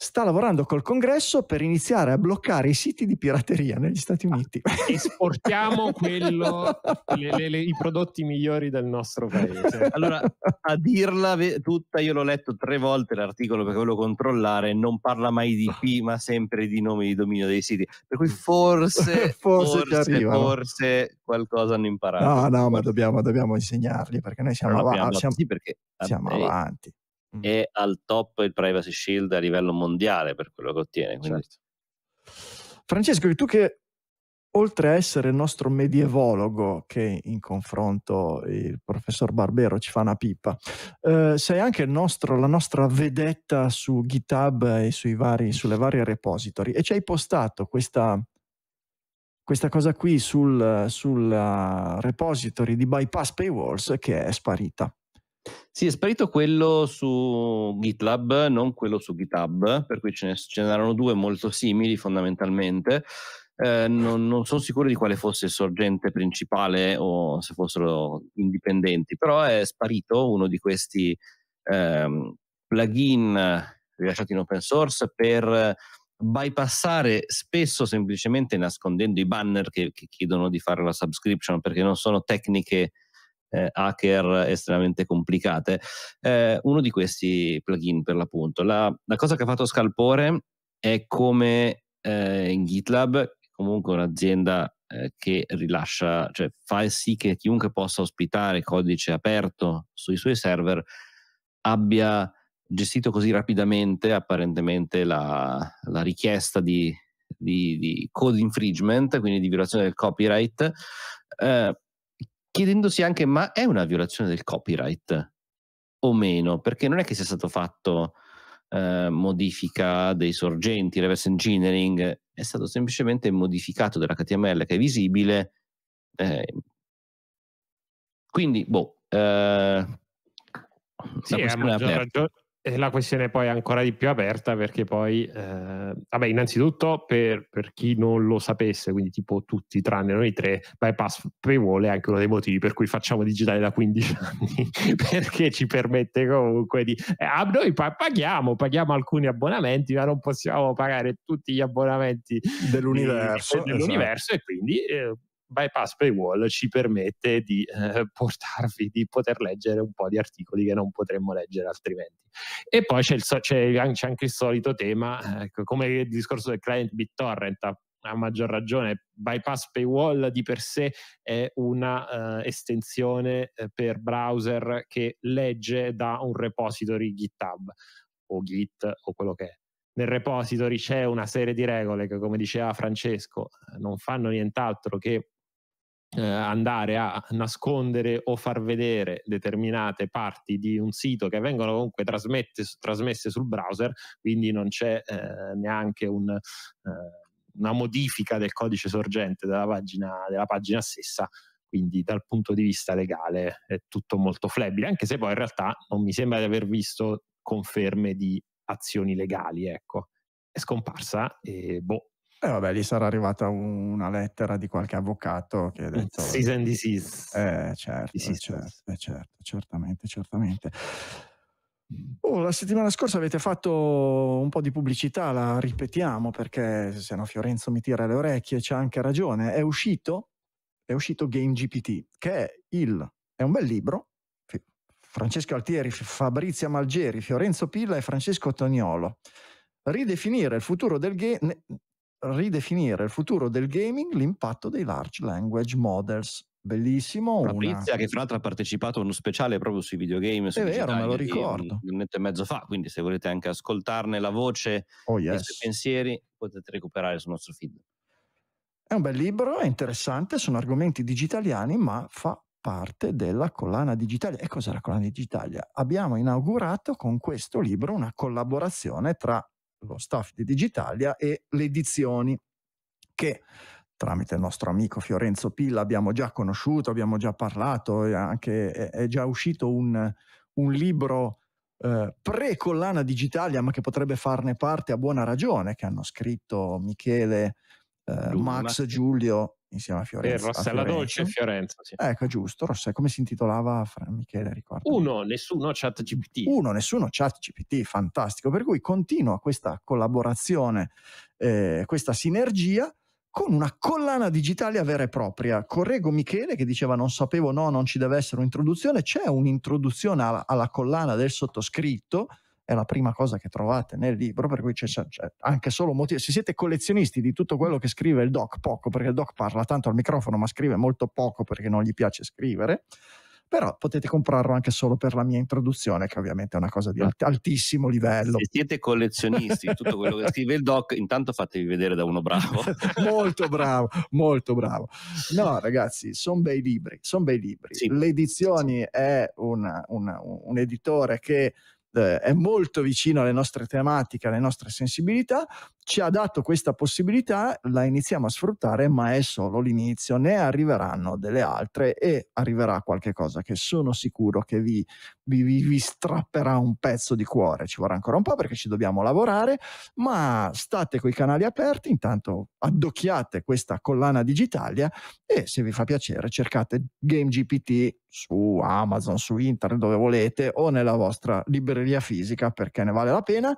sta lavorando col congresso per iniziare a bloccare i siti di pirateria negli Stati ah, Uniti. Esportiamo quello, le, le, le, i prodotti migliori del nostro paese. Allora, a dirla tutta, io l'ho letto tre volte l'articolo perché volevo controllare, non parla mai di P, ma sempre di nomi di dominio dei siti. Per cui mm. forse, forse, forse, forse, qualcosa hanno imparato. No, no, ma dobbiamo, dobbiamo insegnargli perché noi siamo, av- siamo, sì, perché, siamo eh, avanti mm. è al top il Privacy Shield a livello mondiale per quello che ottiene. Quindi... Certo. Francesco, tu che oltre a essere il nostro medievologo, che in confronto il professor Barbero ci fa una pipa, eh, sei anche nostro, la nostra vedetta su GitHub e vari, sulle varie repository e ci hai postato questa, questa cosa qui sul, sul repository di bypass paywalls che è sparita. Sì, è sparito quello su GitLab, non quello su GitHub, per cui ce ne, ce ne erano due molto simili fondamentalmente. Eh, non, non, sono sicuro di quale fosse il sorgente principale o se fossero indipendenti, però è sparito uno di questi ehm, plugin rilasciati in open source per bypassare spesso semplicemente nascondendo i banner che, che chiedono di fare la subscription perché non sono tecniche eh, hacker estremamente complicate. Eh, uno di questi plugin, per l'appunto. La, la, cosa che ha fatto scalpore è come eh, in GitLab, comunque un'azienda eh, che rilascia, cioè fa sì che chiunque possa ospitare codice aperto sui suoi server abbia gestito così rapidamente apparentemente la, la richiesta di, di, di, code infringement, quindi di violazione del copyright, eh, chiedendosi anche ma è una violazione del copyright o meno, perché non è che sia stato fatto eh, modifica dei sorgenti, reverse engineering, è stato semplicemente modificato dell'HTML che è visibile. Eh, quindi, boh, eh, sì, a maggior, ragione, e la questione poi è ancora di più aperta perché poi, eh, vabbè, innanzitutto per, per, chi non lo sapesse, quindi tipo tutti tranne noi tre, bypass paywall è anche uno dei motivi per cui facciamo digitale da 15 anni, perché ci permette comunque di... Eh, noi paghiamo, paghiamo alcuni abbonamenti, ma non possiamo pagare tutti gli abbonamenti dell'universo, dell'universo esatto. e quindi... Eh, bypass paywall ci permette di eh, portarvi, di poter leggere un po' di articoli che non potremmo leggere altrimenti. E poi c'è, il, c'è, c'è anche il solito tema, eh, ecco, come il discorso del client BitTorrent a maggior ragione bypass paywall di per sé è un'estensione eh, uh, eh, per browser che legge da un repository GitHub o Git o quello che è. Nel repository c'è una serie di regole che, come diceva Francesco, non fanno nient'altro che eh, andare a nascondere o far vedere determinate parti di un sito che vengono comunque trasmesse sul browser, quindi non c'è eh, neanche un, eh, una modifica del codice sorgente della pagina, della pagina stessa. Quindi dal punto di vista legale è tutto molto flebile, anche se poi in realtà non mi sembra di aver visto conferme di azioni legali, ecco. È scomparsa e boh, e eh vabbè, lì sarà arrivata una lettera di qualche avvocato che ha detto... Cease and Eh, certo, eh, desist. certo, eh, certo, certamente, certamente. Oh, la settimana scorsa avete fatto un po' di pubblicità, la ripetiamo perché se no Fiorenzo mi tira le orecchie, c'ha anche ragione. È uscito, è uscito Game GPT, che è, il, è un bel libro. Francesco Altieri, Fabrizia Malgeri, Fiorenzo Pilla e Francesco Tognolo. ridefinire il futuro del game ridefinire il futuro del gaming, l'impatto dei large language models. Bellissimo. Fabrizia, una... che tra l'altro ha partecipato a uno speciale proprio sui videogame. Su è vero, me lo ricordo. Un, un e mezzo fa, quindi se volete anche ascoltarne la voce oh, yes. e i suoi pensieri, potete recuperare sul nostro feed. È un bel libro, è interessante, sono argomenti digitaliani, ma fa parte della collana digitale E cos'è la collana digitale? Abbiamo inaugurato con questo libro una collaborazione tra lo staff di Digitalia e le edizioni che tramite il nostro amico Fiorenzo Pilla abbiamo già conosciuto, abbiamo già parlato, è, anche, è già uscito un, un libro eh, pre-collana Digitalia, ma che potrebbe farne parte a buona ragione, che hanno scritto Michele, eh, Max, Giulio insieme a Fiorenza. Eh, Rossella Dolce e Fiorenza, sì. Ecco, giusto, Rossella, come si intitolava Fra Michele, ricordo. Uno, nessuno chat GPT. Uno, nessuno chat GPT, fantastico. Per cui continua questa collaborazione, eh, questa sinergia con una collana digitale vera e propria. Correggo Michele che diceva non sapevo, no, non ci deve essere un'introduzione. C'è un'introduzione alla, alla collana del sottoscritto, è la prima cosa che trovate nel libro, per cui c'è, c'è anche solo motivo. Se siete collezionisti di tutto quello che scrive il doc, poco, perché il doc parla tanto al microfono, ma scrive molto poco perché non gli piace scrivere, però potete comprarlo anche solo per la mia introduzione, che ovviamente è una cosa di ah. alt- altissimo livello. Se siete collezionisti di tutto quello che scrive il doc, intanto fatevi vedere da uno bravo. molto bravo, molto bravo. No, ragazzi, sono bei libri, sono bei libri. Sì. L'edizione è una, una, un editore che eh, è molto vicino alle nostre tematiche, alle nostre sensibilità, ci ha dato questa possibilità, la iniziamo a sfruttare, ma è solo l'inizio, ne arriveranno delle altre e arriverà qualche cosa che sono sicuro che vi, vi, vi strapperà un pezzo di cuore, ci vorrà ancora un po' perché ci dobbiamo lavorare, ma state coi canali aperti, intanto addocchiate questa collana Digitalia e se vi fa piacere cercate GameGPT su Amazon, su internet, dove volete, o nella vostra libreria fisica perché ne vale la pena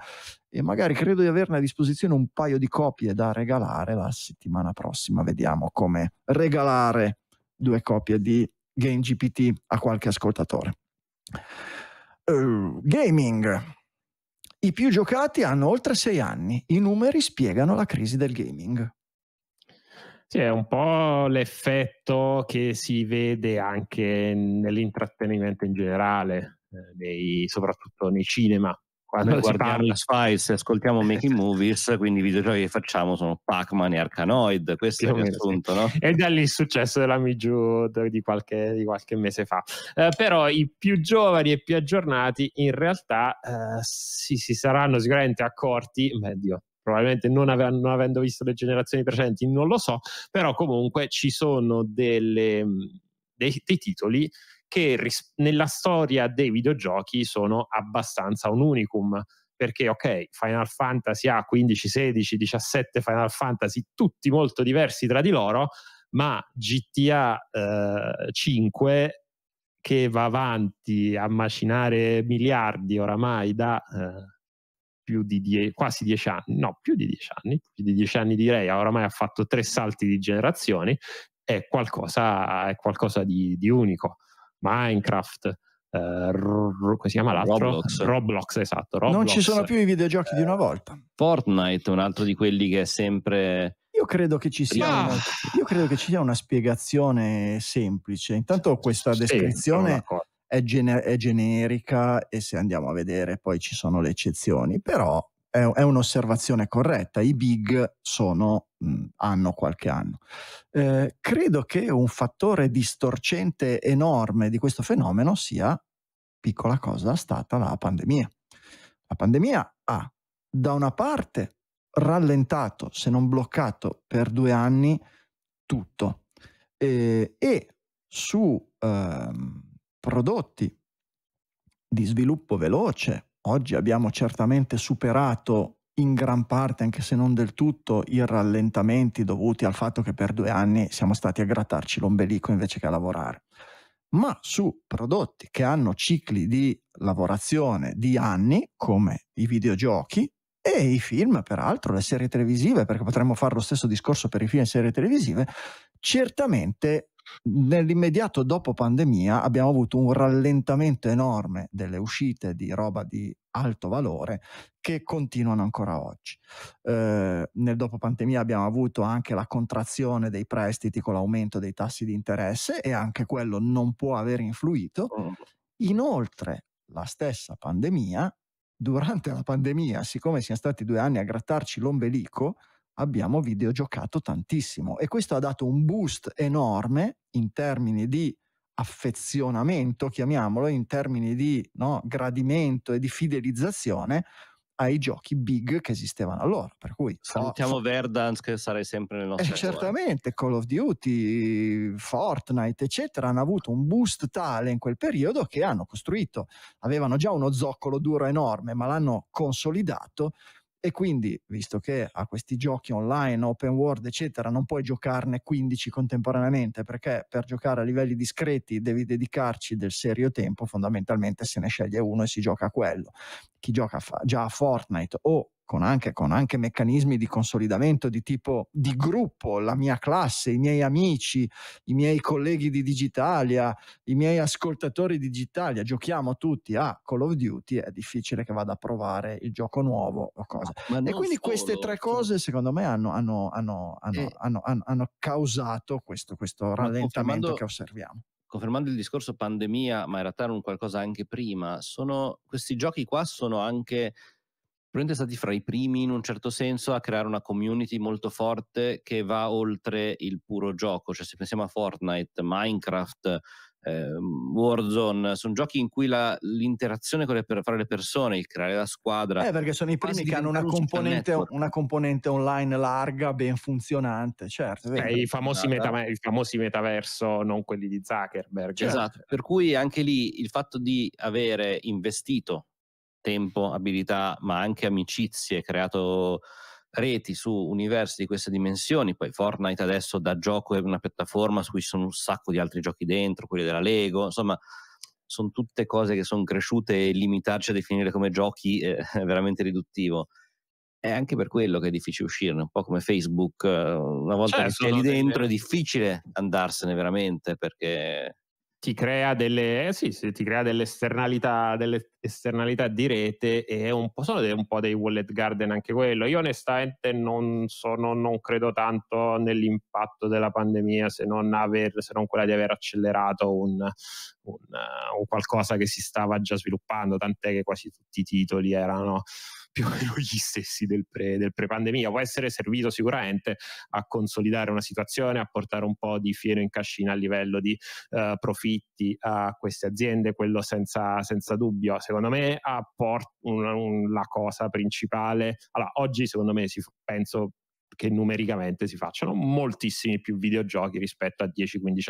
e magari credo di averne a disposizione un paio di copie da regalare la settimana prossima. Vediamo come regalare due copie di Game GPT a qualche ascoltatore. Uh, gaming. I più giocati hanno oltre sei anni. I numeri spiegano la crisi del gaming. Sì, è un po' l'effetto che si vede anche nell'intrattenimento in generale, eh, nei, soprattutto nei cinema, quando Noi guardiamo la Spice e ascoltiamo Making Movies, quindi i videogiochi che facciamo sono Pac-Man e Arcanoid, questo Più è il punto, sì. no? E è lì il successo della Miju di di qualche mese fa. Eh, però i più giovani e più aggiornati in realtà eh, si, si saranno sicuramente accorti, meglio, probabilmente non, ave- non avendo visto le generazioni precedenti, non lo so, però comunque ci sono delle, dei, dei titoli che ris- nella storia dei videogiochi sono abbastanza un unicum perché ok, Final Fantasy ha 15, 16, 17 Final Fantasy, tutti molto diversi tra di loro, ma GTA eh, 5 che va avanti a macinare miliardi oramai da eh, più di die- quasi dieci anni, no, più di dieci anni, più di dieci anni direi, oramai ha fatto tre salti di generazioni, è qualcosa, è qualcosa di, di, unico. Minecraft, eh, come si chiama l'altro? Roblox. Roblox esatto. Roblox. Non ci sono più i videogiochi eh, di una volta. Fortnite, un altro di quelli che è sempre... Io credo che ci sia, ah. una, io credo che ci sia una spiegazione semplice. Intanto questa descrizione... Sì, è, gene- è generica e se andiamo a vedere poi ci sono le eccezioni, però è, è un'osservazione corretta, i big sono, mh, mhmm, hanno qualche anno. Eh, credo che un fattore distorcente enorme di questo fenomeno sia, piccola cosa, stata la pandemia. La pandemia ha, da una parte, rallentato, se non bloccato, per due anni tutto. Eh, e su ehm, prodotti di sviluppo veloce. Oggi abbiamo certamente superato in gran parte, anche se non del tutto, i rallentamenti dovuti al fatto che per due anni siamo stati a grattarci l'ombelico invece che a lavorare. Ma su prodotti che hanno cicli di lavorazione di anni, come i videogiochi e i film, peraltro, le serie televisive, perché potremmo fare lo stesso discorso per i film e serie televisive, certamente nell'immediato dopo pandemia abbiamo avuto un rallentamento enorme delle uscite di roba di alto valore che continuano ancora oggi. Eh, nel dopo pandemia abbiamo avuto anche la contrazione dei prestiti con l'aumento dei tassi di interesse e anche quello non può aver influito. Mm. Inoltre, la stessa pandemia, durante la pandemia, siccome siamo stati due anni a grattarci l'ombelico, abbiamo videogiocato tantissimo e questo ha dato un boost enorme in termini di affezionamento, chiamiamolo, in termini di no, gradimento e di fidelizzazione ai giochi big che esistevano allora. Per cui, Salutiamo so, Verdance che sarei sempre nel nostro... Eh, certamente, Call of Duty, Fortnite, eccetera, hanno avuto un boost tale in quel periodo che hanno costruito, avevano già uno zoccolo duro enorme, ma l'hanno consolidato e quindi, visto che a questi giochi online, open world, eccetera, non puoi giocarne 15 contemporaneamente, perché per giocare a livelli discreti devi dedicarci del serio tempo, fondamentalmente se ne sceglie uno e si gioca a quello. Chi gioca fa- già a Fortnite o con anche, con anche meccanismi di consolidamento di tipo di gruppo, la mia classe, i miei amici, i miei colleghi di Digitalia, i miei ascoltatori di Digitalia, giochiamo tutti a Call of Duty, è difficile che vada a provare il gioco nuovo o cosa. e quindi solo, queste tre cioè cose secondo me hanno, hanno, hanno, eh, hanno causato questo, questo rallentamento che osserviamo confermando il discorso pandemia, ma in realtà era un qualcosa anche prima, sono, questi giochi qua sono anche probabilmente stati fra i primi in un certo senso a creare una community molto forte che va oltre il puro gioco, cioè se pensiamo a Fortnite, Minecraft, eh, Warzone, sono giochi in cui la, l'interazione con le, per, le persone, il creare la squadra... Eh perché sono i primi che hanno una componente, una componente, online larga, ben funzionante, certo. Eh, i, famosi esatto. meta, I famosi metaverso, non quelli di Zuckerberg. Esatto, per cui anche lì il fatto di avere investito tempo, abilità, ma anche amicizie, creato reti su universi di queste dimensioni, poi Fortnite adesso da gioco è una piattaforma su cui ci sono un sacco di altri giochi dentro, quelli della Lego, insomma sono tutte cose che sono cresciute e limitarci a definire come giochi eh, è veramente riduttivo. È anche per quello che è difficile uscirne, un po' come Facebook, eh, una volta certo, che sei lì dentro è difficile andarsene veramente perché ti crea delle, eh sì, sì, ti crea delle, esternalità, delle esternalità di rete e un po', sono dei, un po' dei wallet garden anche quello. Io onestamente non, sono, non credo tanto nell'impatto della pandemia se non, aver, se non quella di aver accelerato un, un, un qualcosa che si stava già sviluppando, tant'è che quasi tutti i titoli erano più o meno gli stessi del, pre, del pre-pandemia. Può essere servito sicuramente a consolidare una situazione, a portare un po' di fieno in cascina a livello di uh, profitti a queste aziende, quello senza, senza dubbio. Secondo me ha apporta la cosa principale. Allora, oggi secondo me si, penso che numericamente si facciano moltissimi più videogiochi rispetto a 10-15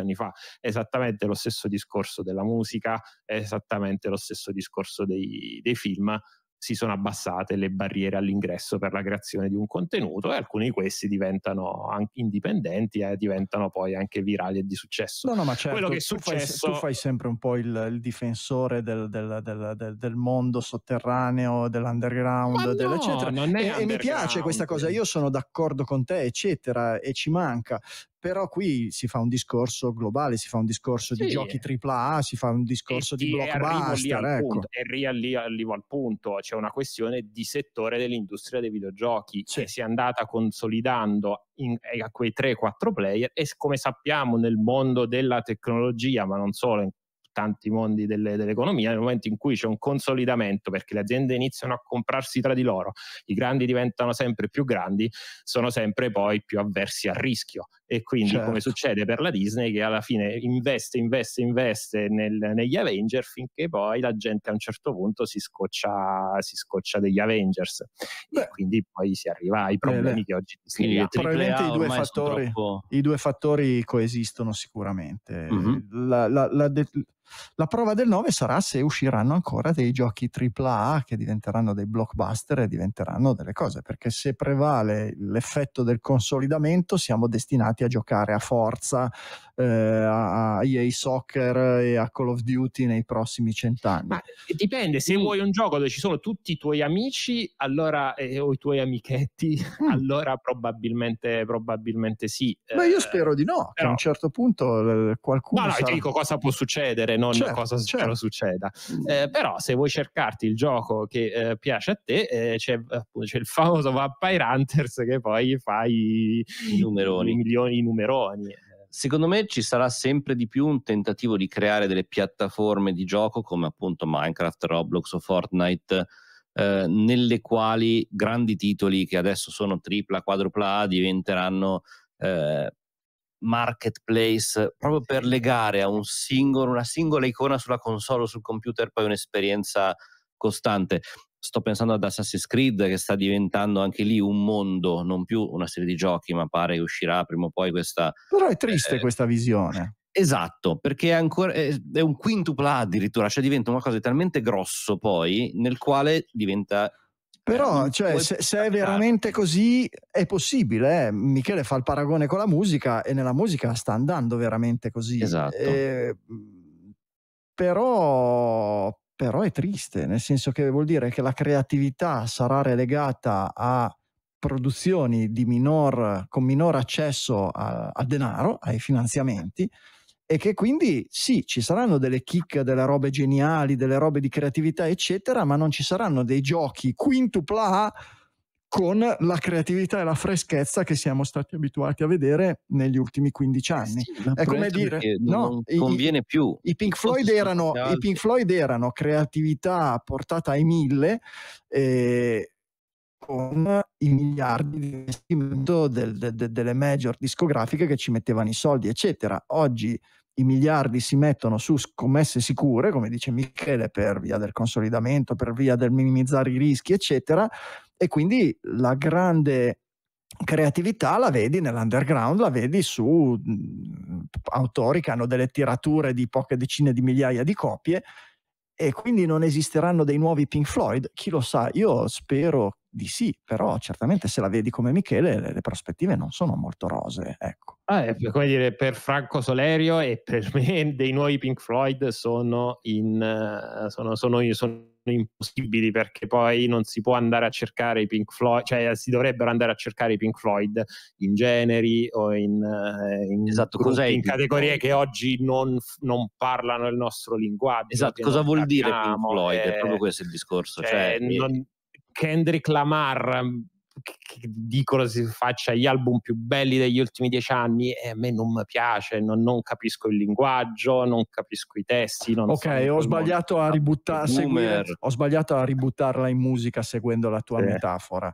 anni fa. Esattamente lo stesso discorso della musica, esattamente lo stesso discorso dei, dei film si sono abbassate le barriere all'ingresso per la creazione di un contenuto e alcuni di questi diventano anche indipendenti e eh, diventano poi anche virali e di successo. No, no, ma certo, Quello che è successo... tu, fai, tu fai sempre un po' il, il difensore del, del, del, del, mondo sotterraneo, dell'underground, no, eccetera. E, e mi piace questa cosa, io sono d'accordo con te, eccetera, e ci manca però qui si fa un discorso globale, si fa un discorso sì. di giochi AAA, si fa un discorso e di blockbuster. Ecco. Punto, e arrivo al punto, c'è una questione di settore dell'industria dei videogiochi sì. che si è andata consolidando in, eh, a quei 3-4 player e come sappiamo nel mondo della tecnologia, ma non solo, in tanti mondi delle, dell'economia, nel momento in cui c'è un consolidamento perché le aziende iniziano a comprarsi tra di loro, i grandi diventano sempre più grandi, sono sempre poi più avversi al rischio e quindi certo. come succede per la Disney che alla fine investe, investe, investe nel, negli Avenger finché poi la gente a un certo punto si scoccia, si scoccia degli Avengers Beh. e quindi poi si arriva ai eh, problemi Beh, che oggi si probabilmente i due, fattori, troppo... i due, fattori, coesistono sicuramente mm-hmm. la, la, la de- la prova del 9 sarà se usciranno ancora dei giochi AAA che diventeranno dei blockbuster e diventeranno delle cose, perché se prevale l'effetto del consolidamento siamo destinati a giocare a forza eh, a EA Soccer e a Call of Duty nei prossimi cent'anni. Ma eh, dipende, se mm. vuoi un gioco dove ci sono tutti i tuoi amici allora, eh, o i tuoi amichetti, mm. allora probabilmente, probabilmente sì. Ma io eh, spero di no, però... che a un certo punto eh, qualcuno... No, no, sarà... ti dico cosa può succedere, non certo, cosa certo. succeda. Mm. però se vuoi cercarti il gioco che piace a te, c'è, c'è il famoso Vampire Hunters che poi fai i, i numeroni. I milioni di numeroni secondo me ci sarà sempre di più un tentativo di creare delle piattaforme di gioco come appunto Minecraft, Roblox o Fortnite, eh, nelle quali grandi titoli che adesso sono tripla, quadrupla A diventeranno eh, marketplace proprio per legare a un singolo, una singola icona sulla console o sul computer poi un'esperienza costante. Sto pensando ad Assassin's Creed che sta diventando anche lì un mondo, non più una serie di giochi, ma pare che uscirà prima o poi questa... Però è triste eh, questa visione. Esatto, perché è, ancora, è, è un quintupla addirittura, cioè diventa una cosa talmente grosso poi nel quale diventa però eh, cioè, se, se, è veramente così è possibile. Eh? Michele fa il paragone con la musica e nella musica sta andando veramente così. Esatto. E, eh, però, però è triste, nel senso che vuol dire che la creatività sarà relegata a produzioni di minor, con minor accesso a, a, denaro, ai finanziamenti, e che quindi sì, ci saranno delle kick, delle robe geniali, delle robe di creatività, eccetera, ma non ci saranno dei giochi quintupla con la creatività e la freschezza che siamo stati abituati a vedere negli ultimi 15 anni. Sì, è come dire, no, non conviene i, più. I Pink, Floyd erano, i Pink Floyd erano creatività portata ai mille eh, con i miliardi di investimento del, de, de, delle major discografiche che ci mettevano i soldi, eccetera. Oggi i miliardi si mettono su scommesse sicure, come dice Michele, per via del consolidamento, per via del minimizzare i rischi, eccetera, e quindi la grande creatività la vedi nell'underground, la vedi su autori che hanno delle tirature di poche decine di migliaia di copie e quindi non esisteranno dei nuovi Pink Floyd, chi lo sa, io spero di sì, però certamente se la vedi come Michele le, le prospettive non sono molto rosee, ecco. Ah, come dire, per Franco Solerio e per me dei nuovi Pink Floyd sono, in, sono, sono, sono impossibili perché poi non si può andare a cercare i Pink Floyd, cioè eh, si dovrebbero andare a cercare i Pink Floyd in generi o in, eh, in, esatto, in categorie che oggi non, non, parlano il nostro linguaggio. Esatto, cosa vuol dire Pink Floyd? È eh, proprio questo il discorso. Cioè, cioè non, Kendrick Lamar mm, dicono si faccia gli album più belli degli ultimi dieci anni e eh, a me non mi piace, non, non capisco il linguaggio, non capisco i testi. ok, ho sbagliato, mondo. a ributta- ah, seguire, ho sbagliato a ributtarla in musica seguendo la tua eh. metafora.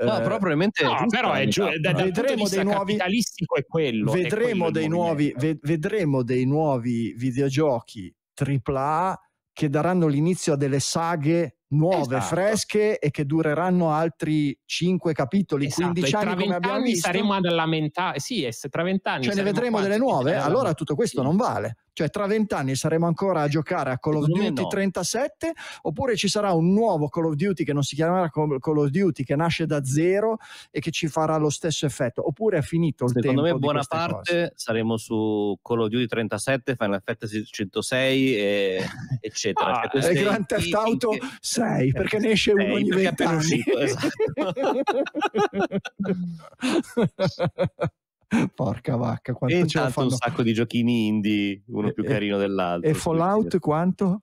No, eh, però probabilmente no, è però è eh, giù, diciamo. da, da vedremo dei nuovi capitalistico è quello. Vedremo, è quello dei, nuovi, ve- vedremo dei nuovi videogiochi AAA che daranno l'inizio a delle saghe nuove, esatto. fresche e che dureranno altri 5 capitoli, esatto. 15 anni. come abbiamo visto. Tra vent'anni saremo a lamentare, sì, tra vent'anni. Ce ne vedremo delle nuove? Allora tutto questo sì. non vale. Cioè tra vent'anni saremo ancora a giocare a Call of Duty no. 37 oppure ci sarà un nuovo Call of Duty che non si chiamerà Call of Duty, che nasce da zero e che ci farà lo stesso effetto? Oppure è finito il Secondo tempo? Secondo me buona parte cose. saremo su Call of Duty 37, Final Fantasy 106 e, eccetera. ah, cioè, e Grand Theft Auto che... 6 perché ne esce uno ogni vent'anni. Esatto. Porca vacca, quanto e ce la fanno. un sacco di giochini indie, uno più carino dell'altro. E Fallout quanto?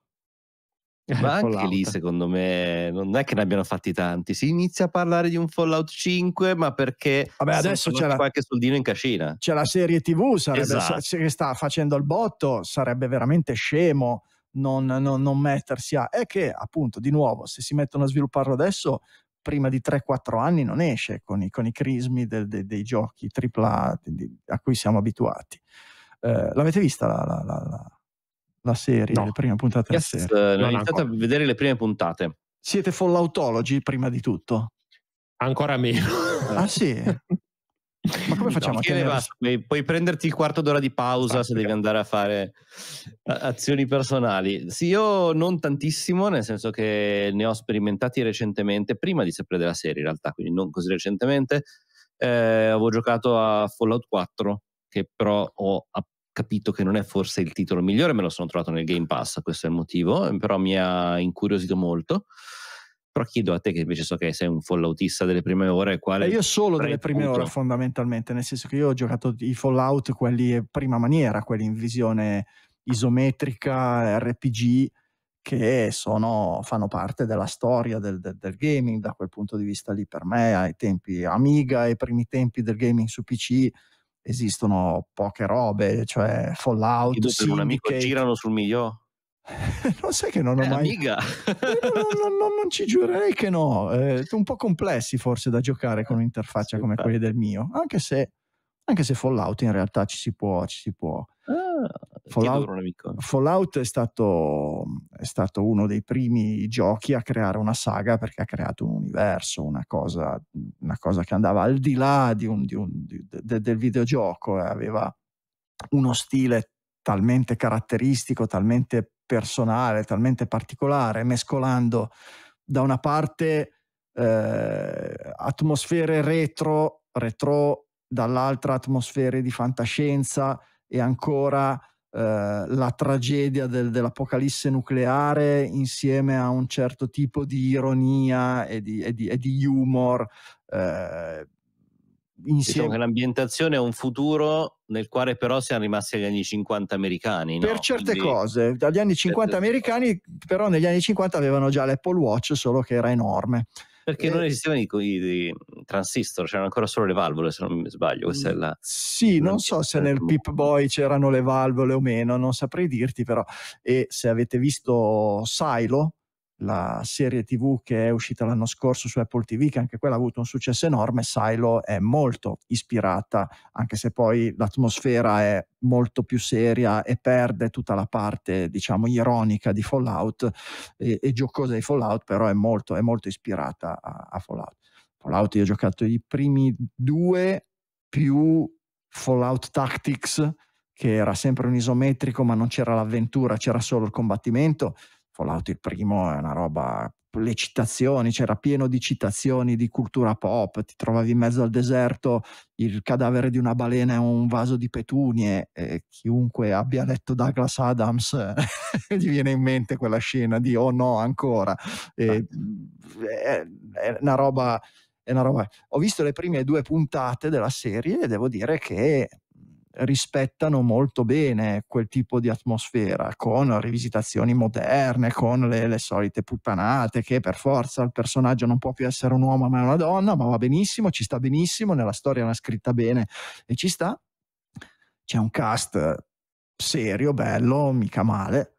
Ma eh, anche Fallout. lì, secondo me, non è che ne abbiano fatti tanti. Si inizia a parlare di un Fallout 5, ma perché Vabbè, adesso c'è la, qualche soldino in cascina. C'è la serie TV sarebbe, esatto. sa, che sta facendo il botto, sarebbe veramente scemo non, non, non mettersi a. È che, appunto, di nuovo, se si mettono a svilupparlo adesso, prima di 3-4 anni non esce con i, con i crismi del, de, dei giochi AAA di, a cui siamo abituati. Eh, l'avete vista la, la, la, la serie, no. le prime puntate della yes, serie? Eh, non ho iniziato a vedere le prime puntate. Siete Falloutology prima di tutto? Ancora meno. Ah sì? Ma come facciamo no, a tenere... puoi, puoi, prenderti il quarto d'ora di pausa Fantica. se devi andare a fare azioni personali. Sì, io non tantissimo, nel senso che ne ho sperimentati recentemente, prima di sapere della serie in realtà, quindi non così recentemente. Eh, avevo giocato a Fallout 4, che però ho capito che non è forse il titolo migliore, me lo sono trovato nel Game Pass, questo è il motivo, però mi ha incuriosito molto. Però chiedo a te che invece so che sei un falloutista delle prime ore. Quale eh io solo delle prime punto? ore fondamentalmente, nel senso che io ho giocato i fallout, quelli prima maniera, quelli in visione isometrica, RPG, che sono, fanno parte della storia del, del, del, gaming da quel punto di vista lì. Per me ai tempi Amiga, ai primi tempi del gaming su PC, esistono poche robe, cioè Fallout. Io un amico girano sul migliore Non sai che non ho eh, mai. Amiga. non, non, non, non, ci giurerei che no. Eh, un po' complessi forse da giocare con un'interfaccia sì, come quella del mio, anche se, anche se, Fallout in realtà ci si può. Ci si può. Ah, Fallout, Fallout è, stato, è, stato, uno dei primi giochi a creare una saga perché ha creato un universo, una cosa, una cosa che andava al di là di un, di un, di, de, del videogioco, eh, aveva uno stile talmente caratteristico, talmente personale, talmente particolare, mescolando da una parte eh, atmosfere retro, retro, dall'altra atmosfere di fantascienza e ancora eh, la tragedia del, dell'apocalisse nucleare insieme a un certo tipo di ironia e di, e di, e di humor. Eh, Diciamo insieme. Diciamo l'ambientazione è un futuro nel quale però siamo rimasti agli anni 50 americani. No? Per certe Quindi... cose, dagli anni 50 per... americani, però negli anni 50 avevano già l'Apple Watch, solo che era enorme. Perché eh... non esistevano i, i, transistor, c'erano ancora solo le valvole, se non mi sbaglio. Questa è la... Sì, non, so se eh, nel boh. Pip Boy c'erano le valvole o meno, non saprei dirti, però. E se avete visto Silo, la serie TV che è uscita l'anno scorso su Apple TV, che anche quella ha avuto un successo enorme, Silo è molto ispirata, anche se poi l'atmosfera è molto più seria e perde tutta la parte, diciamo, ironica di Fallout e, e giocosa di Fallout, però è molto, è molto ispirata a, a Fallout. Fallout io ho giocato i primi due più Fallout Tactics, che era sempre un isometrico, ma non c'era l'avventura, c'era solo il combattimento Fallout il primo è una roba le citazioni, c'era pieno di citazioni di cultura pop, ti trovavi in mezzo al deserto, il cadavere di una balena è un vaso di petunie, e chiunque abbia letto Douglas Adams eh, gli viene in mente quella scena di oh no ancora, e, ah. è, è, una roba, è una roba... Ho visto le prime due puntate della serie e devo dire che rispettano molto bene quel tipo di atmosfera con rivisitazioni moderne, con le, le, solite puttanate che per forza il personaggio non può più essere un uomo ma è una donna, ma va benissimo, ci sta benissimo, nella storia l'ha scritta bene e ci sta. C'è un cast serio, bello, mica male,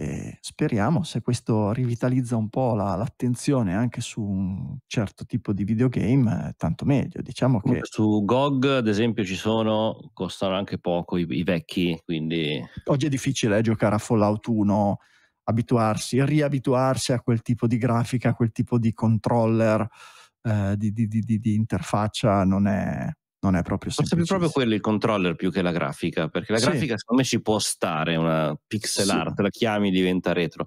e speriamo se questo rivitalizza un po' la, l'attenzione anche su un certo tipo di videogame, tanto meglio. Diciamo che... Su GOG, ad esempio, ci sono, costano anche poco i, i vecchi, quindi... Oggi è difficile eh, giocare a Fallout 1, abituarsi, riabituarsi a quel tipo di grafica, a quel tipo di controller, eh, di, di, di, di interfaccia, non è non è proprio Forse più proprio quello il controller più che la grafica, perché la sì. grafica secondo me ci può stare, una pixel sì. art, la chiami diventa retro.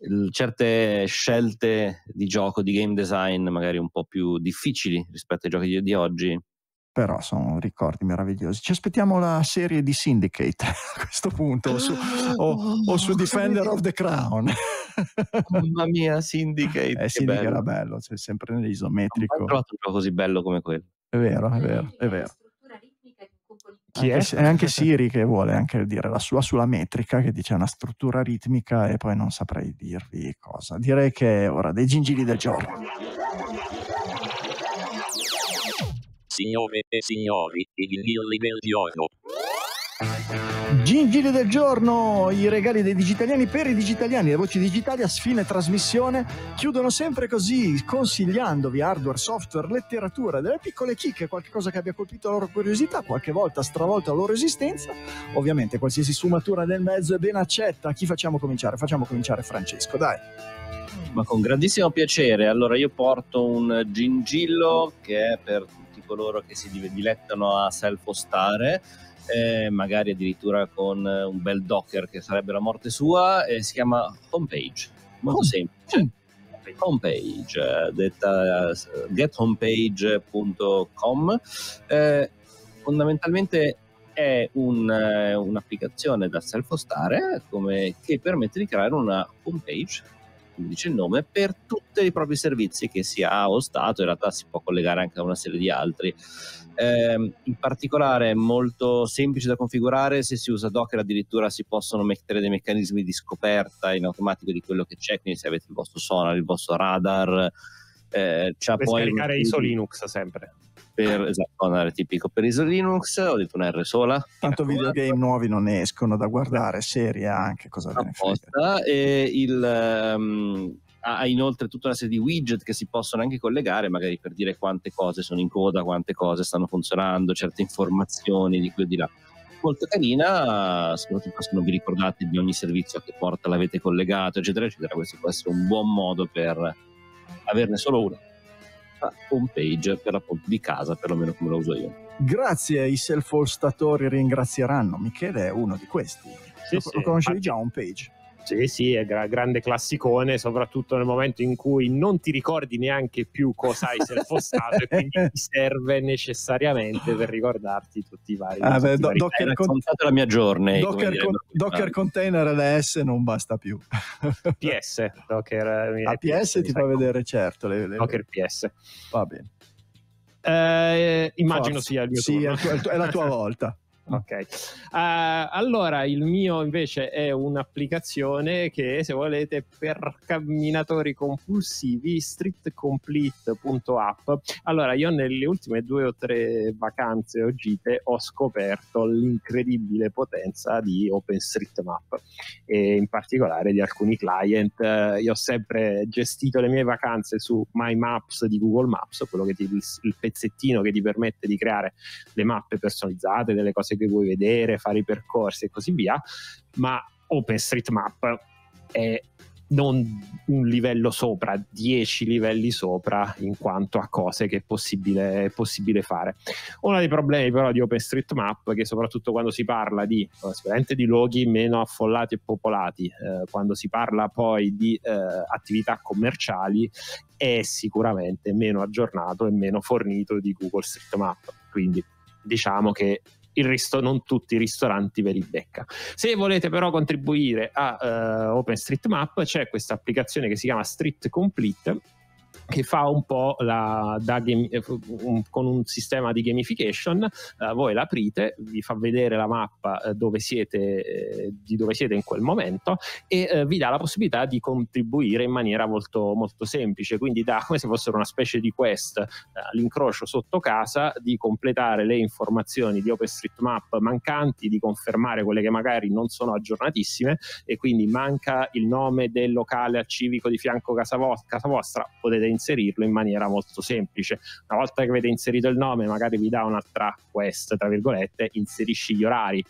Il, certe scelte di gioco, di game design magari un po' più difficili rispetto ai giochi di, di oggi. Però sono ricordi meravigliosi. Ci aspettiamo la serie di Syndicate a questo punto, o su, o, o su oh, Defender of the Crown. Mamma mia, Syndicate. Eh, Syndicate bello. era bello, cioè, sempre nell'isometrico. Non ho trovato un gioco così bello come quello è vero, è vero, è vero. Chi è? Anche, cioè anche Siri che vuole anche dire la sua sulla metrica, che dice una struttura ritmica e poi non saprei dirvi cosa. Direi che è ora dei gingili del giorno. Signore e signori, i livello di giorno. Gingili del giorno, i regali dei digitaliani per i digitaliani, le voci digitali a sfine trasmissione chiudono sempre così consigliandovi hardware, software, letteratura, delle piccole chicche, qualcosa che abbia colpito la loro curiosità, qualche volta stravolto la loro esistenza. Ovviamente qualsiasi sfumatura nel mezzo è ben accetta. Chi facciamo cominciare? Facciamo cominciare Francesco, dai. Ma con grandissimo piacere, allora io porto un gingillo che è per tutti coloro che si dilettano a self-ostare eh, magari addirittura con eh, un bel docker che sarebbe la morte sua, eh, si chiama homepage, molto Home. Oh, semplice. Oh. Homepage, eh, detta eh, gethomepage.com, fondamentalmente è un, un'applicazione da self-hostare come, che permette di creare una homepage come dice il nome, per tutti i propri servizi che si ha hostato, in realtà si può collegare anche a una serie di altri, eh, in particolare è molto semplice da configurare se si usa Docker addirittura si possono mettere dei meccanismi di scoperta in automatico di quello che c'è quindi se avete il vostro sonar, il vostro radar eh, per poi scaricare ISO Linux sempre per, esatto, un tipico per ISO Linux, ho detto una R sola. Tanto videogame nuovi non ne escono da guardare, serie anche, cosa apposta, ne frega. E il, ehm, ha inoltre tutta una serie di widget che si possono anche collegare, magari per dire quante cose sono in coda, quante cose stanno funzionando, certe informazioni di qui o di là. Molto carina, soprattutto se non vi ricordate di ogni servizio a che porta l'avete collegato, eccetera, eccetera. Questo può essere un buon modo per averne solo una ah, home page per l'appunto di casa, perlomeno come lo uso io. Grazie, i self-hostatori ringrazieranno. Michele è uno di questi. Sì, lo, sì. lo conoscevi già home page? Sì, sì, è gra- grande classicone, soprattutto nel momento in cui non ti ricordi neanche più cosa hai self-hostato e quindi ti serve necessariamente per ricordarti tutti i vari. Ah, beh, do- vari Docker, con- la mia giornata. Docker, con- Docker Container LS non basta più. PS, Docker. Eh, APS ti fa come. vedere, certo. Le, le... Docker PS. Va bene. Eh, immagino Forza. sia il mio Sì, turno. è la tua volta. Ok, uh, allora il mio invece è un'applicazione che se volete per camminatori compulsivi streetcomplete.app. Allora io nelle ultime due o tre vacanze o gite ho scoperto l'incredibile potenza di OpenStreetMap e in particolare di alcuni client. Io ho sempre gestito le mie vacanze su My Maps di Google Maps, quello che ti, il pezzettino che ti permette di creare le mappe personalizzate, delle cose rotte che vuoi vedere, fare i percorsi e così via, ma OpenStreetMap è non un livello sopra, 10 livelli sopra in quanto a cose che è possibile, è possibile fare. Uno dei problemi però di OpenStreetMap è che soprattutto quando si parla di, eh, sicuramente di luoghi meno affollati e popolati, eh, quando si parla poi di eh, attività commerciali è sicuramente meno aggiornato e meno fornito di Google Street Map. Quindi diciamo che il risto- non tutti i ristoranti ve li becca. Se volete però contribuire a uh, OpenStreetMap c'è questa applicazione che si chiama Street Complete che fa un po' la, game, eh, con un sistema di gamification, eh, voi l'aprite, vi fa vedere la mappa eh, dove siete, eh, di dove siete in quel momento e vi dà la possibilità di contribuire in maniera molto, molto semplice, quindi da come se fossero una specie di quest all'incrocio sotto casa di completare le informazioni di OpenStreetMap mancanti, di confermare quelle che magari non sono aggiornatissime e quindi manca il nome del locale al civico di fianco casa, vo- casa vostra, potete inserirlo in maniera molto semplice. Una volta che avete inserito il nome, magari vi dà un'altra quest, tra virgolette, inserisci gli orari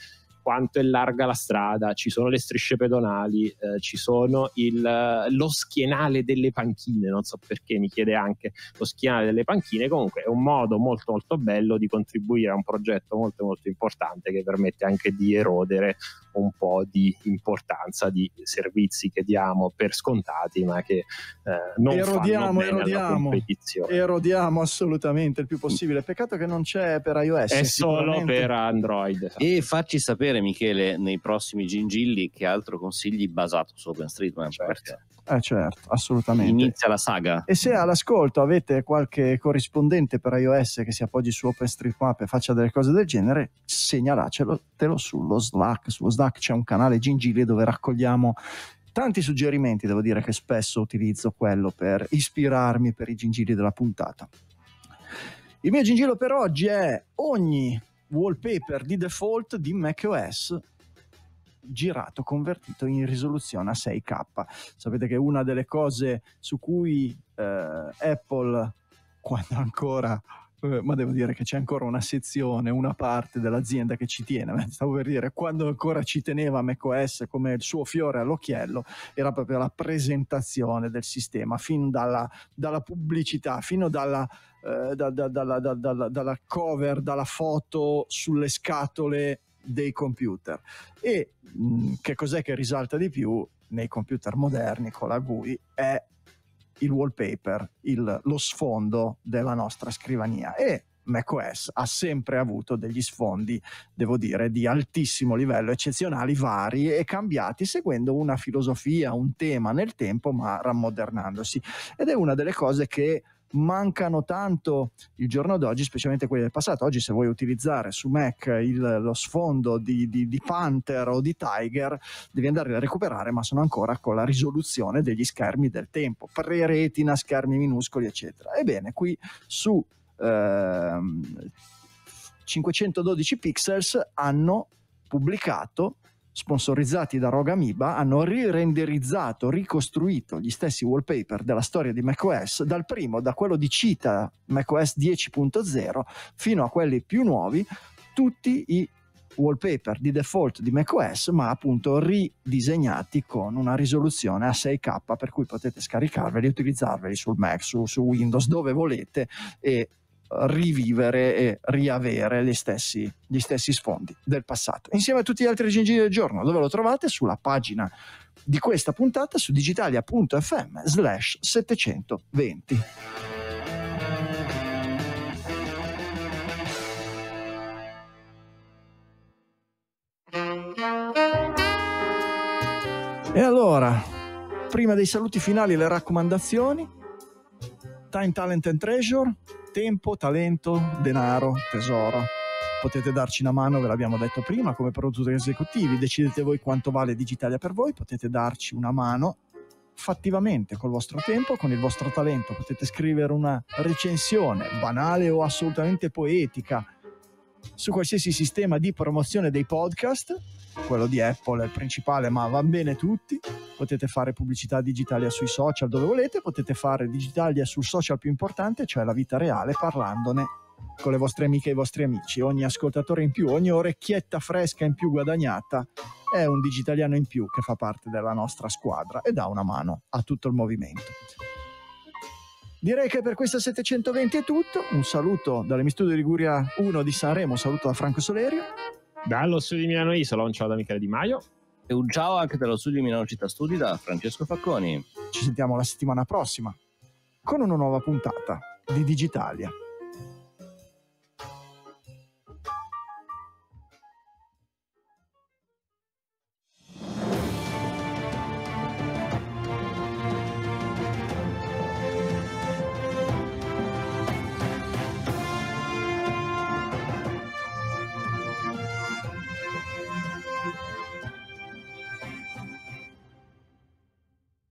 quanto è larga la strada, ci sono le strisce pedonali, eh, ci sono il, lo schienale delle panchine, non so perché mi chiede anche lo schienale delle panchine, comunque è un modo molto molto bello di contribuire a un progetto molto molto importante che permette anche di erodere un po' di importanza di servizi che diamo per scontati ma che eh, non erodiamo, fanno erodiamo, erodiamo assolutamente il più possibile peccato che non c'è per iOS è solo per Android esatto. e facci sapere vedere Michele nei prossimi Gingilli che altro consigli basato su OpenStreetMap certo. perché eh certo, assolutamente. Inizia la saga. E se all'ascolto avete qualche corrispondente per iOS che si appoggi su OpenStreetMap e faccia delle cose del genere, segnalacelo sullo Slack. Sullo Slack c'è un canale Gingilli dove raccogliamo tanti suggerimenti, devo dire che spesso utilizzo quello per ispirarmi per i gingilli della puntata. Il mio gingillo per oggi è ogni wallpaper di default di macOS girato, convertito in risoluzione a 6K. Sapete che una delle cose su cui eh, Apple, quando ancora eh, ma devo dire che c'è ancora una sezione, una parte dell'azienda che ci tiene, stavo per dire, quando ancora ci teneva macOS come il suo fiore all'occhiello, era proprio la presentazione del sistema, fin dalla, dalla pubblicità, fino dalla, eh, da, da, da, dalla cover, dalla foto sulle scatole dei computer. E mh, mm, che cos'è che risalta di più nei computer moderni con la GUI è il wallpaper, il, lo sfondo della nostra scrivania. E macOS ha sempre avuto degli sfondi, devo dire, di altissimo livello, eccezionali, vari e cambiati, seguendo una filosofia, un tema nel tempo, ma rammodernandosi. Ed è una delle cose che mancano tanto il giorno d'oggi, specialmente quelli del passato. Oggi se vuoi utilizzare su Mac il, lo sfondo di, di, di, Panther o di Tiger, devi andare a recuperare, ma sono ancora con la risoluzione degli schermi del tempo, pre-retina, schermi minuscoli, eccetera. Ebbene, qui su... Ehm, 512 pixels hanno pubblicato sponsorizzati da Roga Amiba, hanno rirenderizzato, ricostruito gli stessi wallpaper della storia di macOS, dal primo, da quello di Cita macOS 10.0 fino a quelli più nuovi, tutti i wallpaper di default di macOS, ma appunto ridisegnati con una risoluzione a 6K, per cui potete scaricarveli e utilizzarveli sul Mac, su, su Windows, dove volete e rivivere e riavere stessi, gli stessi sfondi del passato. Insieme a tutti gli altri gingilli del giorno, dove lo trovate? Sulla pagina di questa puntata su digitalia.fm slash 720. E allora, prima dei saluti finali, le raccomandazioni. Time, Talent and Treasure tempo, talento, denaro, tesoro. Potete darci una mano, ve l'abbiamo detto prima, come produttori esecutivi, decidete voi quanto vale Digitalia per voi, potete darci una mano fattivamente col vostro tempo, con il vostro talento, potete scrivere una recensione banale o assolutamente poetica su qualsiasi sistema di promozione dei podcast. Quello di Apple è il principale, ma va bene tutti. Potete fare pubblicità digitalia sui social dove volete, potete fare digitalia sul social più importante, cioè la vita reale, parlandone con le vostre amiche e i vostri amici. Ogni ascoltatore in più, ogni orecchietta fresca in più guadagnata è un digitaliano in più che fa parte della nostra squadra e dà una mano a tutto il movimento. Direi che per questa 720 è tutto. Un saluto dalle Mistudio Liguria 1 di Sanremo, un saluto da Franco Solerio. Dallo studio di Milano Isola, un ciao da Michele Di Maio. E un ciao anche dallo studio di Milano Città Studi da Francesco Facconi. Ci sentiamo la settimana prossima con una nuova puntata di Digitalia.